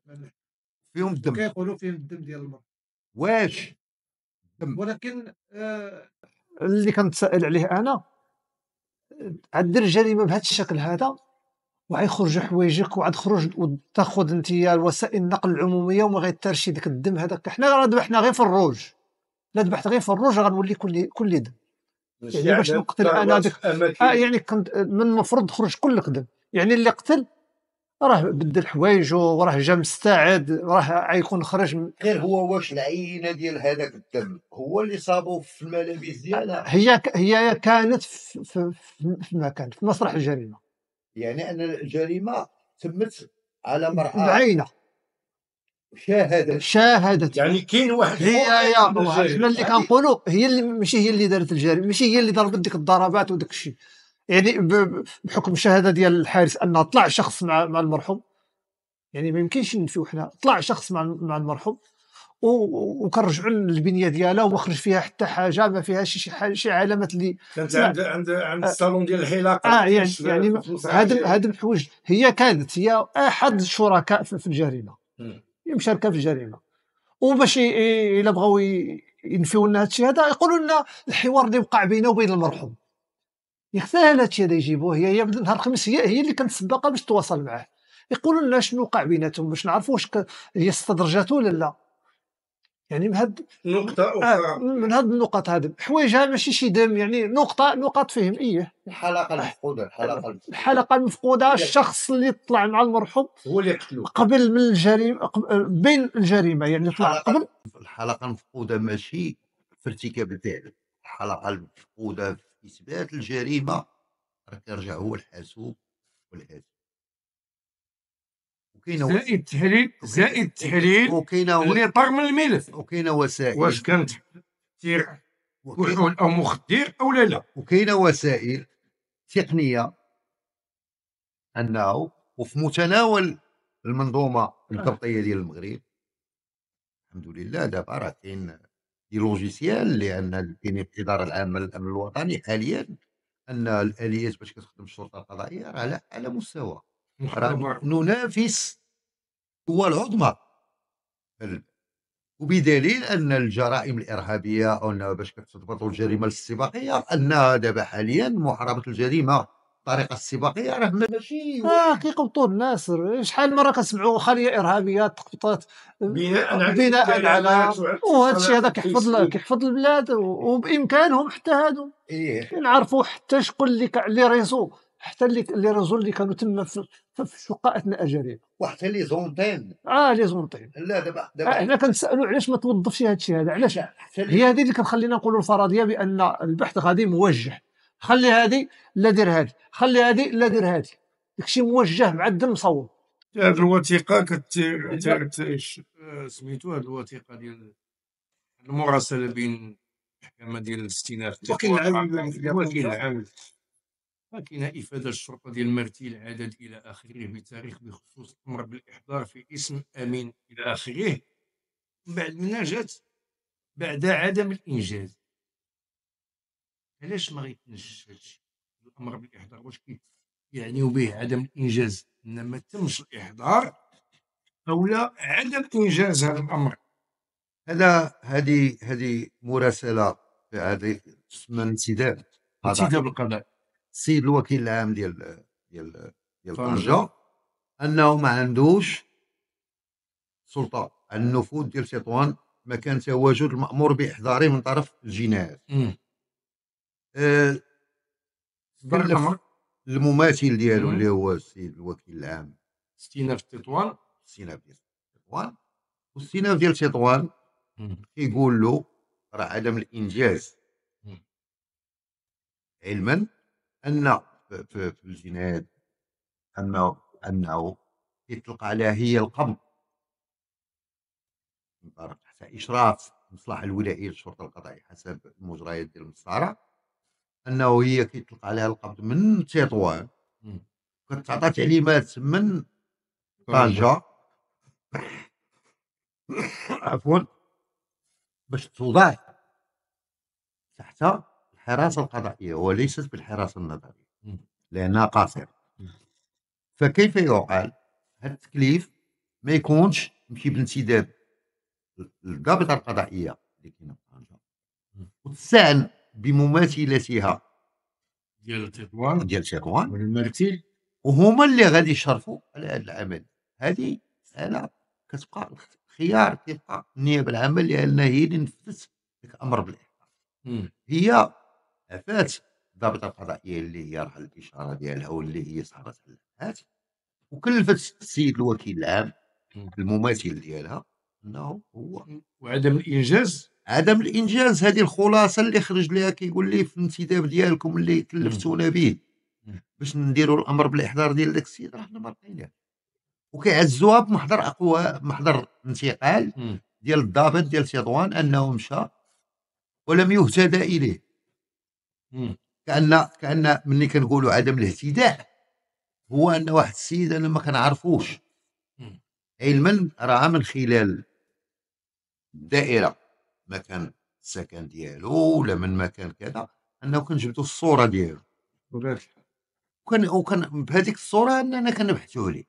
فيهم الدم كيقولوا فيهم الدم ديال المرأة واش الدم ولكن آه اللي كنتسائل عليه انا عدير الجريمه بهذا الشكل هذا وعيخرج حوايجك وعاد خرج وتاخذ انت وسائل النقل العموميه وما غيترشي ديك الدم هذاك حنا راه ذبحنا غير في الروج لا ذبحت غير في الروج غنولي كل كل دم يعني باش يعني نقتل انا ديك آه يعني كنت من المفروض خرج كل دم يعني اللي قتل راه بدل حوايجه وراه جا مستعد راه غيكون خرج غير هو واش العينه ديال هذاك الدم هو اللي صابو في الملابس ديالها هي هي كانت في, في, في, في مكان في مسرح الجريمه يعني ان الجريمه تمت على مرأة بعينه شاهدت شاهدت يعني كاين واحد هي يا بحال اللي كنقولوا هي اللي ماشي هي اللي دارت الجريمه ماشي هي اللي ضربت ديك الضربات وداك الشيء يعني بحكم الشهاده ديال الحارس انه طلع شخص مع مع المرحوم يعني ما يمكنش نفيو حنا طلع شخص مع مع المرحوم وكنرجع للبنيه ديالها ومخرج فيها حتى حاجه ما فيها شي شي, علامات اللي كانت عند عند عند الصالون ديال الحلاقه اه يعني يعني هاد هاد الحوايج هي كانت هي احد الشركاء في الجريمه هي مشاركه في الجريمه وباش الا بغاو ينفيو لنا هادشي هذا يقولوا لنا الحوار اللي وقع بينه وبين المرحوم يختار هادشي هذا يجيبوه هي هي نهار الخميس هي هي اللي كانت سباقه باش تواصل معاه يقولوا لنا شنو وقع بيناتهم باش نعرفوا واش هي استدرجته ولا لا يعني من هاد نقطة آه من هاد النقط هاد حوايجها ماشي شي دم يعني نقطة نقط فيهم إيه الحلقة المفقودة الحلقة المفقودة الحلقة المفقودة الشخص اللي طلع مع المرحوم هو اللي قتلوه قبل من الجريمة آه، بين الجريمة يعني طلع قبل الحلقة المفقودة ماشي في ارتكاب الفعل الحلقة المفقودة في إثبات الجريمة راه كيرجع هو الحاسوب والحاسوب وكاينه زائد تحليل زائد تحليل وكاين اللي طار من الملف وكاينه وسائل واش كانت تير وحول او مخدر او لا لا وكاينه وسائل تقنيه انه وفي متناول المنظومه الضبطيه ديال المغرب الحمد لله دابا راه كاين دي لوجيسيال لان كاين الاداره العامه للامن الوطني حاليا ان الاليات باش كتخدم الشرطه القضائيه راه على اعلى مستوى ننافس القوى العظمى وبدليل ان الجرائم الارهابيه او باش كتضبطوا الجريمه الاستباقيه ان دابا حاليا محاربه الجريمه الطريقه السباقيه راه ماشي اه كيقبطوا الناس شحال مره كنسمعوا خليه ارهابيه تقبطات بناء على بناء على وهذا الشيء هذا كيحفظ كيحفظ البلاد وبامكانهم حتى هادو إيه. نعرفوا حتى شكون اللي اللي ريسو حتى اللي لي رجل اللي كانوا تما في, في الشقه اثناء الجريمه وحتى لي زونتين اه لي زونتين لا دابا آه، دابا آه حنا كنسالوا علاش ما توظفش هذا الشيء هذا علاش هي هذه اللي كتخلينا نقولوا الفرضيه بان البحث غادي موجه خلي هذه لا دير هذه خلي هذه لا دير هذه داكشي موجه معدل مصور هذه الوثيقه كت آه، سميتو هذه الوثيقه ديال المراسله بين المحكمه ديال الاستئناف ولكن وكيل العام كاين افاده الشرطه ديال مرتي العدد الى اخره بتاريخ بخصوص الامر بالاحضار في اسم امين الى اخره من بعد منها جات بعد عدم الانجاز علاش ما غيتنجش هادشي الامر بالاحضار واش يعني به عدم الانجاز ان ما تمش الاحضار اولا عدم انجاز هذا الامر هذا هذه هذه مراسله هذه اسمها الانتداب انتداب القضاء السيد الوكيل العام ديال ديال ديال طنجه انه ما عندوش سلطه على النفوذ ديال تطوان ما كان تواجد المامور باحضاره من طرف الجنايات آه، المماثل ديالو اللي هو السيد الوكيل العام استئناف تطوان استئناف ديال تطوان والاستئناف ديال تطوان كيقول له راه عدم الانجاز علما ان في, الجناد انه انه يطلق عليها هي القبض تحت اشراف المصلحه الولائيه للشرطه القضائيه حسب المجريات ديال المسطره انه هي كيطلق عليها القبض من تطوان كتعطى تعليمات من طنجه [coughs] عفوا باش توضع تحت الحراسه القضائيه وليست بالحراسه النظريه لانها قاصره فكيف يعقل هذا التكليف ما يكونش يمشي بانسداب الضابطه القضائيه اللي كاينه في طنجه وتستعن بمماثلتها ديال تطوان ديال تطوان والمرتيل وهما اللي غادي يشرفوا على هذا العمل هذه انا كتبقى الخيار كيبقى النيابه العامه لان هي اللي نفذت الامر بالاحقاف هي فات الضابطه القضائيه اللي هي راه الاشاره ديالها واللي هي صارت على وكلفت السيد الوكيل العام المماثل ديالها انه هو وعدم الانجاز عدم الانجاز هذه الخلاصه اللي خرج لها كيقول لي في الانتداب ديالكم اللي كلفتونا به باش نديروا الامر بالاحضار ديال داك السيد راه حنا ما لقيناه يعني. وكيعزوها بمحضر اقوى محضر انتقال ديال الضابط ديال سيدوان انه مشى ولم يهتدى اليه كان كان ملي كنقولوا عدم الاهتداء هو ان واحد السيد انا ما كنعرفوش علما راه من خلال الدائره مكان السكن ديالو ولا من مكان كذا انه كنجبدو الصوره ديالو وكان وكان بهذيك الصوره اننا كنبحثوا عليه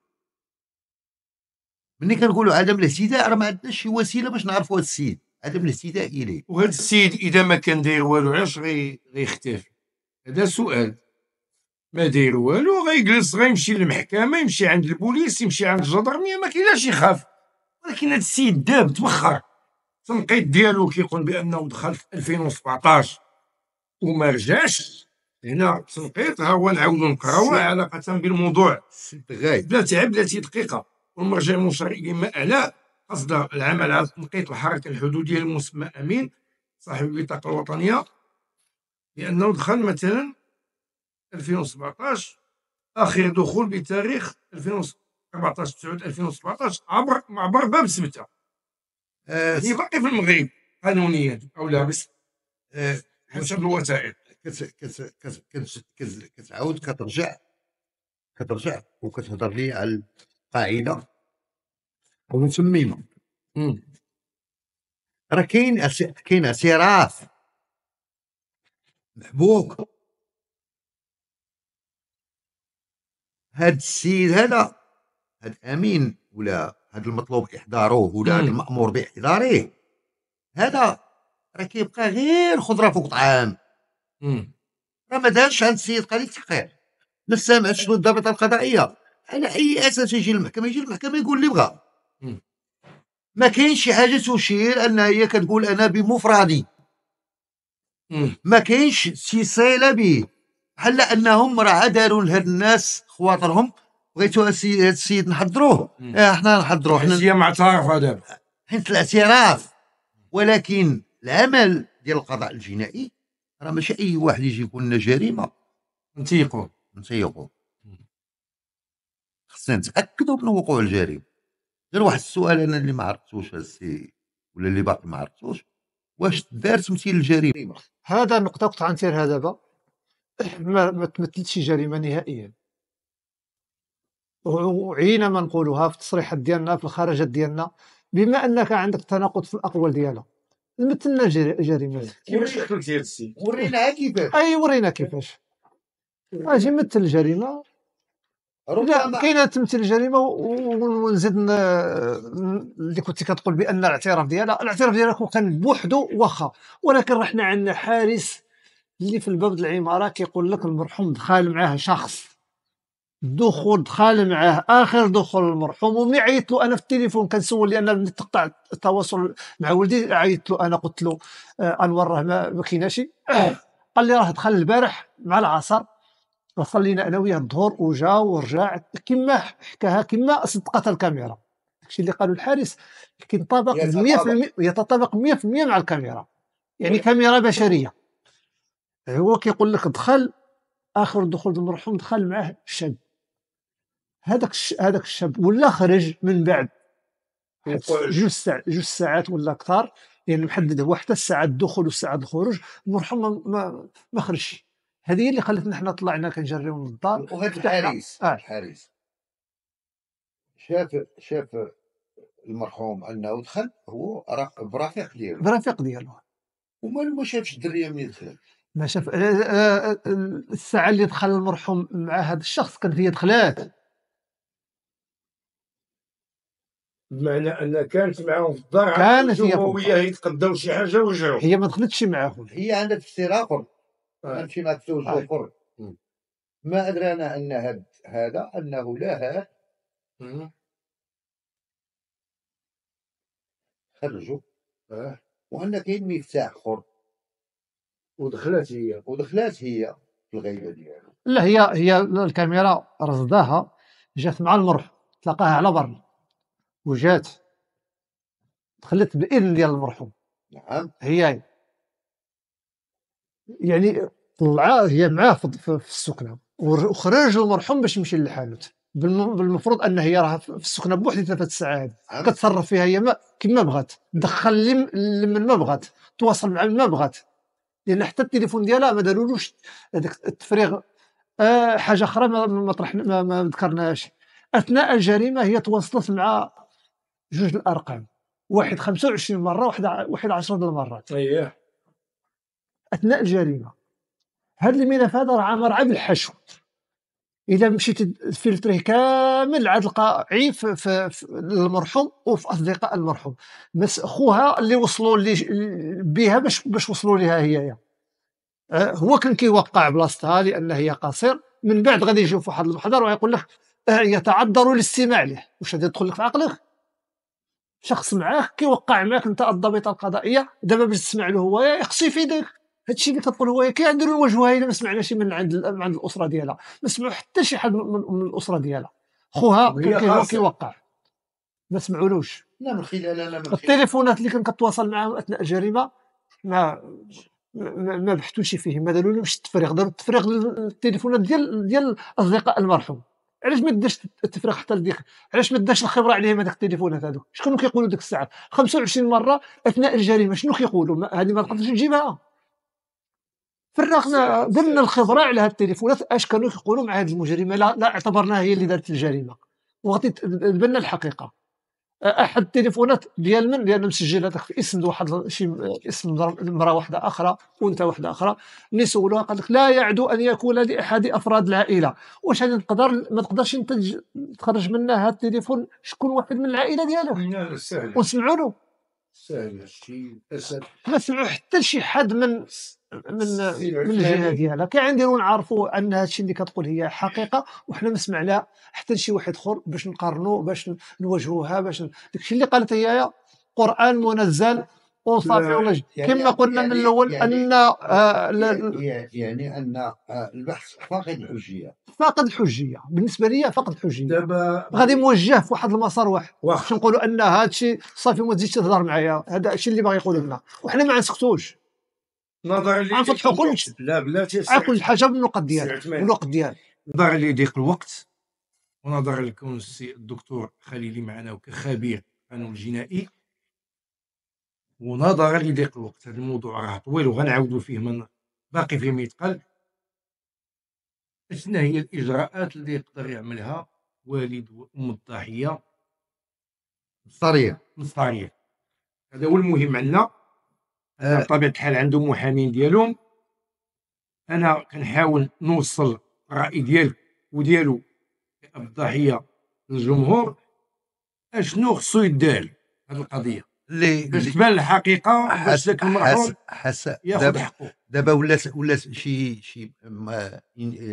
ملي كنقولوا عدم الاهتداء راه ما عندناش شي وسيله باش نعرفوا هذا السيد عدم الاستيذاء اليه وهذا السيد اذا ما كان داير والو علاش غي غيختفي هذا سؤال ما داير والو غيجلس غيمشي للمحكمه يمشي عند البوليس يمشي عند الجدرميه ما كاينلاش يخاف ولكن هذا السيد داب تبخر التنقيط ديالو كيقول بانه دخل في 2017 وما رجعش هنا التنقيط ها هو نعاودو نقراو علاقه بالموضوع غايب لا تعب لا دقيقه والمرجع الى ما اعلى قصد العمل على تنقيط الحركه الحدوديه المسمى امين صاحب البطاقه الوطنيه لانه دخل مثلا 2017 اخر دخول بتاريخ 2014 9 2017 عبر معبر باب سبته هي آه، يعني باقي في المغرب قانونيا او لا بس حسب الوثائق كتعاود كترجع كترجع وكتهضر لي على القاعده ونسميهم راه كاين كاين اعتراف محبوك هاد السيد هذا هاد امين ولا هاد المطلوب احضاره ولا هاد المامور باحضاره هذا راه كيبقى غير خضره فوق طعام راه ما دارش عند السيد قاضي التحقيق ما سامعش شنو الضابطه القضائيه على اي اساس يجي المحكمه يجي المحكمه يقول اللي بغا ما كاينش شي حاجه تشير ان هي كتقول انا بمفردي ما كاينش شي صله به بحال انهم راه داروا لهاد الناس خواطرهم بغيتو هاد السيد نحضروه اه حنا نحضروه حنا هي معترفه دابا حيت الاعتراف ولكن العمل ديال القضاء الجنائي راه ماشي اي واحد يجي يقول لنا جريمه نتيقوا نتيقوا خصنا نتاكدوا من وقوع الجريمه غير واحد السؤال انا اللي ما عرفتوش السي ولا اللي باقي ما عرفتوش واش دار تمثيل الجريمه هذا نقطه كنت غنثيرها دابا ما, ما تمثلتش جريمه نهائيا وعينا ما نقولوها في التصريحات ديالنا في الخرجات ديالنا بما انك عندك تناقض في الاقوال ديالها مثلنا جريمه كيفاش السي ورينا كيفاش اي ورينا كيفاش اجي مثل الجريمه ربما كاينه تمثيل الجريمه ونزيد اللي كنت كتقول بان الاعتراف ديالها الاعتراف ديالها كان بوحدو واخا ولكن رحنا عندنا حارس اللي في الباب العماره كيقول لك المرحوم دخل معاه شخص دخول دخل معاه اخر دخول المرحوم وملي عيطت له انا في التليفون كنسول لان تقطع التواصل مع ولدي عيطت له انا قلت له آه، انور راه ما كايناش [coughs] قال لي راه دخل البارح مع العصر وصلينا انا وياه الظهر وجا ورجع كما حكاها كما صدقت الكاميرا داكشي اللي قالوا الحارس كينطبق 100% يتطابق 100% مع الكاميرا يعني كاميرا بشريه هو كيقول لك دخل اخر دخول المرحوم دخل معاه الشاب هذاك هذاك الشاب ولا خرج من بعد جوج ساعات جوج ساعات ولا اكثر يعني محدد هو حتى الساعه الدخول والساعه الخروج المرحوم ما, ما خرجش هذه هي اللي خلتنا احنا طلعنا كنجريو من الدار وهذا الحارس آه. الحارس شاف شاف المرحوم انه دخل هو برفيق ديالو برفيق ديالو وما ما شافش الدريه من دخلت ما شاف آه، آه، آه، الساعه اللي دخل المرحوم مع هذا الشخص كانت هي دخلات بمعنى ان كانت معاهم في الدار كانت هي هو وياه يتقداو شي حاجه ورجعوا هي ما دخلتش معاهم هي عندها تفسير اخر آه. ما تزوج طيب. اخر ما أدرانا أن هذا أنه لا هاد خرجوا أه. وأن كاين مفتاح اخر ودخلت هي ودخلت هي في الغيبة ديالو لا هي هي الكاميرا رصداها جات مع المرح تلاقاها على بر وجات دخلت باذن ديال المرحوم نعم هي يعني طلعاه هي معاه في السكنه وخرج المرحوم باش يمشي للحانوت بالمفروض ان هي راها في السكنه بوحدي ثلاث ساعات كتصرف فيها هي ما كما بغات دخل لمن ما بغات تواصل مع من ما بغات لان حتى التليفون ديالها ما دارولوش هذاك التفريغ آه حاجه اخرى ما مطرح ما, ما ذكرناهاش اثناء الجريمه هي تواصلت مع جوج الارقام واحد 25 مره واحد واحد 10 المرات اييه اثناء الجريمه هذا الملف هذا راه عامر عبد الحشو اذا مشيت تفلتريه كامل عاد تلقى في, في, في المرحوم وفي اصدقاء المرحوم بس خوها اللي وصلوا لي بها باش باش وصلوا لها هي أه، هو كان كيوقع بلاصتها لان هي قصير من بعد غادي يشوف واحد المحضر ويقول لك أه، يتعذر الاستماع له واش غادي يدخل لك في عقلك شخص معاك كيوقع معاك انت الضابطه القضائيه دابا باش تسمع له هو يقصي في يدك هادشي اللي كتقول هو كي عندو الوجه هاي ما سمعناش من عند من عند الاسره ديالها ما سمعوا حتى شي حد من الاسره ديالها خوها كيوقع ما سمعولوش لا من خلال لا من التليفونات اللي كان كتواصل معاهم اثناء الجريمه ما ما بحثوش فيه ما داروا لهمش التفريغ داروا التفريغ للتليفونات ديال ديال اصدقاء المرحوم علاش ما داش التفريغ حتى لديك علاش ما داش الخبره عليهم هذوك التليفونات هذوك شكون كيقولوا ديك الساعه 25 مره اثناء الجريمه شنو كيقولوا هذه ما تقدرش تجيبها فرغنا درنا الخضراء على هذه التليفونات اش كانوا يقولوا مع هذه المجرمه لا, لا اعتبرناها هي اللي دارت الجريمه وغادي تبان الحقيقه احد التليفونات ديال من لان هذاك في اسم واحد شي اسم امراه واحده اخرى وانثى واحده اخرى اللي سولوها قالت لك لا يعدو ان يكون لاحد افراد العائله واش هذه نقدر ما تقدرش انت تخرج منها هذا التليفون شكون واحد من العائله ديالك وسمعوا له ما سمعوا حتى شي حد من من من الجهه ديالها عندي نعرفوا ان هادشي اللي كتقول هي حقيقه وحنا ما سمعنا حتى شي واحد اخر باش نقارنوا باش نواجهوها باش داكشي اللي قالت هي قران منزل وصافي يعني كما قلنا يعني من الاول يعني ان آه، يعني, يعني, يعني ان آه، البحث فاقد الحجيه فاقد الحجيه بالنسبه لي فاقد الحجيه دابا غادي موجه في واحد المسار واحد باش نقولوا ان هذا الشيء صافي ما تزيدش تهضر معايا هذا الشيء اللي باغي يقولوا لنا وحنا ما نسكتوش نظرا غنفتحوا كلشي لا بلاتي كل حاجه بالنقط ديالها بالنقط ديالها نظرا لضيق الوقت ونظرا لكون السي الدكتور خليلي معنا وكخبير قانون جنائي ونظرا لضيق الوقت هذا الموضوع راه طويل وغنعاودوا فيه من باقي فيه ما يتقال شنو هي الاجراءات اللي يقدر يعملها والد وام الضحيه مصطريه مصطريه هذا هو المهم عندنا آه. بطبيعه الحال عندهم محامين ديالهم انا كنحاول نوصل الراي ديالك وديالو الضحيه للجمهور اشنو خصو يدار هذه القضيه اللي باش تبان الحقيقه باش ذاك المرحوم ياخذ حقه دابا ولات ولات شي شي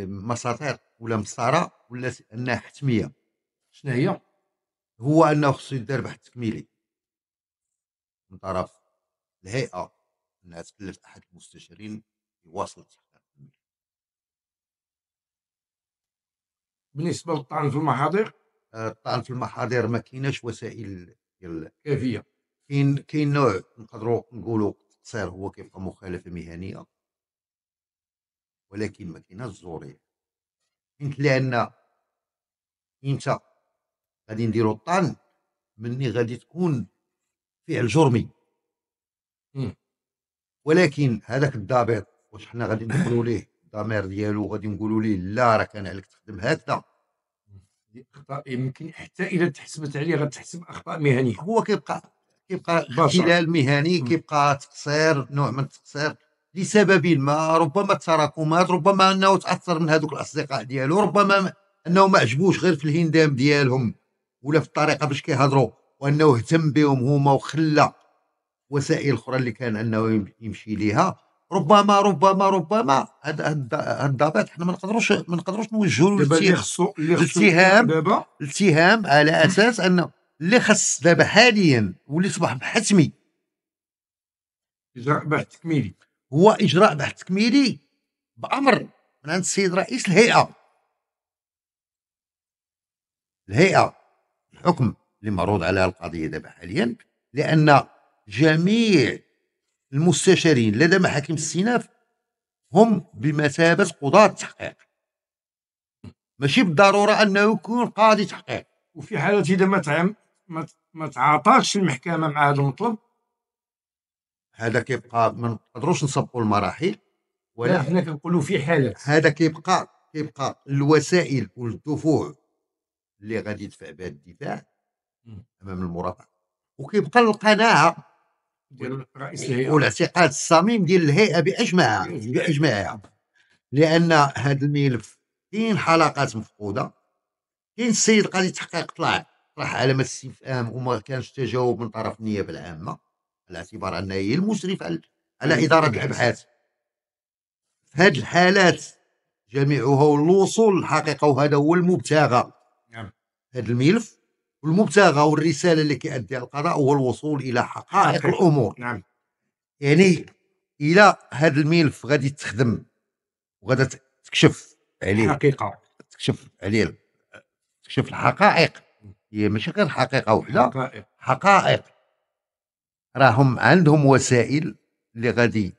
مساطير ولا مسطره ولات انها حتميه شنو هي؟ هو انه خصو يدار بحث تكميلي من طرف الهيئه انها تكلف احد المستشارين يواصل التحقيق بالنسبه للطعن في المحاضر آه، الطعن في المحاضر ما كايناش وسائل ديال كافيه كاين كاين نوع نقدروا نقولوا التقصير هو كيبقى مخالفه مهنيه ولكن ما كايناش الزوريه حيت لان انت غادي نديروا الطعن مني غادي تكون فعل جرمي ولكن هذاك الضابط واش حنا غادي نقولوا ليه الضمير ديالو غادي نقولوا ليه لا راه كان عليك تخدم هكذا اخطاء يمكن حتى الى تحسبت عليه غتحسب اخطاء مهنيه هو كيبقى كيبقى اختلال مهني كيبقى تقصير نوع من التقصير لسبب ما ربما تراكمات ربما انه تاثر من هذوك الاصدقاء ديالو ربما انه ما عجبوش غير في الهندام ديالهم ولا في الطريقه باش كيهضروا وانه اهتم بهم هما وخلى وسائل أخرى اللي كان أنه يمشي ليها ربما ربما ربما هذا الضابط حنا ما نقدروش ما نقدروش نوجهوا الاتهام الاتهام على اساس انه اللي خص دابا حاليا واللي اصبح حتمي اجراء بحث تكميلي هو اجراء بحث تكميلي بامر من عند السيد رئيس الهيئه الهيئه الحكم اللي معروض عليها القضيه دابا حاليا لان جميع المستشارين لدى محاكم الاستئناف هم بمثابة قضاة تحقيق ماشي بالضرورة أنه يكون قاضي تحقيق وفي حالة إذا ما تعم ما تعاطاش المحكمة مع هذا المطلب هذا كيبقى ما نقدروش نصبوا المراحل ولا حنا كنقولوا في حالة هذا كيبقى كيبقى الوسائل والدفوع اللي غادي يدفع بها الدفاع امام المرافعه وكيبقى القناعه ديال رئيس إيه، الهيئه والاعتقاد الصميم ديال الهيئه باجمعها إيه، باجمعها لان هذا الملف كاين حلقات مفقوده كاين السيد قاضي التحقيق طلع طرح علامه استفهام وما كانش تجاوب من طرف النيابه العامه على اعتبار انها هي المشرف على, على إيه، اداره الابحاث في هذه الحالات جميعها والوصول للحقيقه وهذا هو المبتغى نعم هذا الملف والمبتغى والرسالة اللي كيأديها القضاء هو الوصول إلى حقائق الأمور نعم يعني إلى هذا الملف غادي تخدم وغادي تكشف عليه الحقيقة تكشف عليه تكشف الحقائق هي ماشي غير حقيقة وحدة حقائق حقائق راهم عندهم وسائل اللي غادي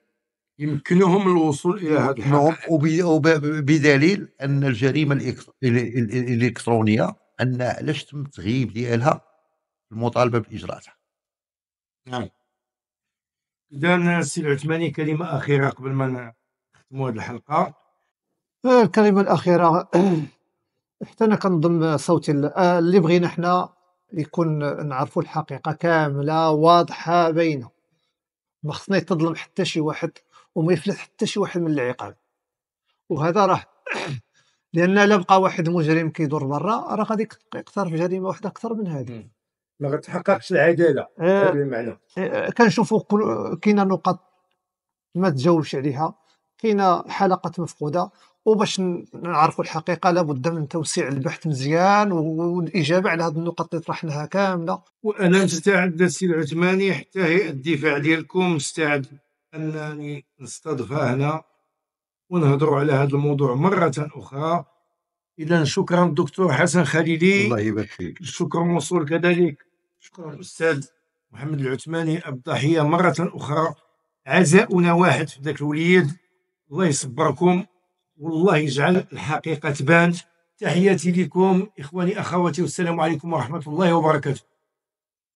يمكنهم الوصول الى هذا الحق وبدليل ان الجريمه الإلكترونيه ان علاش تم التغييب ديالها المطالبه باجراتها نعم اذا السي العثماني كلمه اخيره قبل ما نختموا هذه الحلقه الكلمه آه، الاخيره [clears throat] حتى انا كنضم صوتي آه، اللي بغينا حنا يكون نعرفوا الحقيقه كامله واضحه باينه ما خصنا يتظلم حتى شي واحد وما يفلت حتى شي واحد من العقاب وهذا راه [clears throat] لان الا بقى واحد مجرم كيدور برا راه غادي يقترف جريمه واحده اكثر من هذه ما غتحققش العداله آه. هذا المعنى آه، آه، كنشوفوا كاينه نقط ما تجاوبش عليها كاينه حلقات مفقوده وباش نعرفوا الحقيقه لابد من توسيع البحث مزيان والاجابه على هذه النقط اللي طرحناها كامله وانا مستعد السي العثماني حتى الدفاع ديالكم مستعد انني نستضفها هنا ونهضروا على هذا الموضوع مره اخرى اذا شكرا دكتور حسن خليلي الله يبارك فيك الشكر موصول كذلك شكرا الاستاذ محمد العثماني الضحيه مره اخرى عزاؤنا واحد في ذاك الوليد الله يصبركم والله يجعل الحقيقه تبان تحياتي لكم اخواني اخواتي والسلام عليكم ورحمه الله وبركاته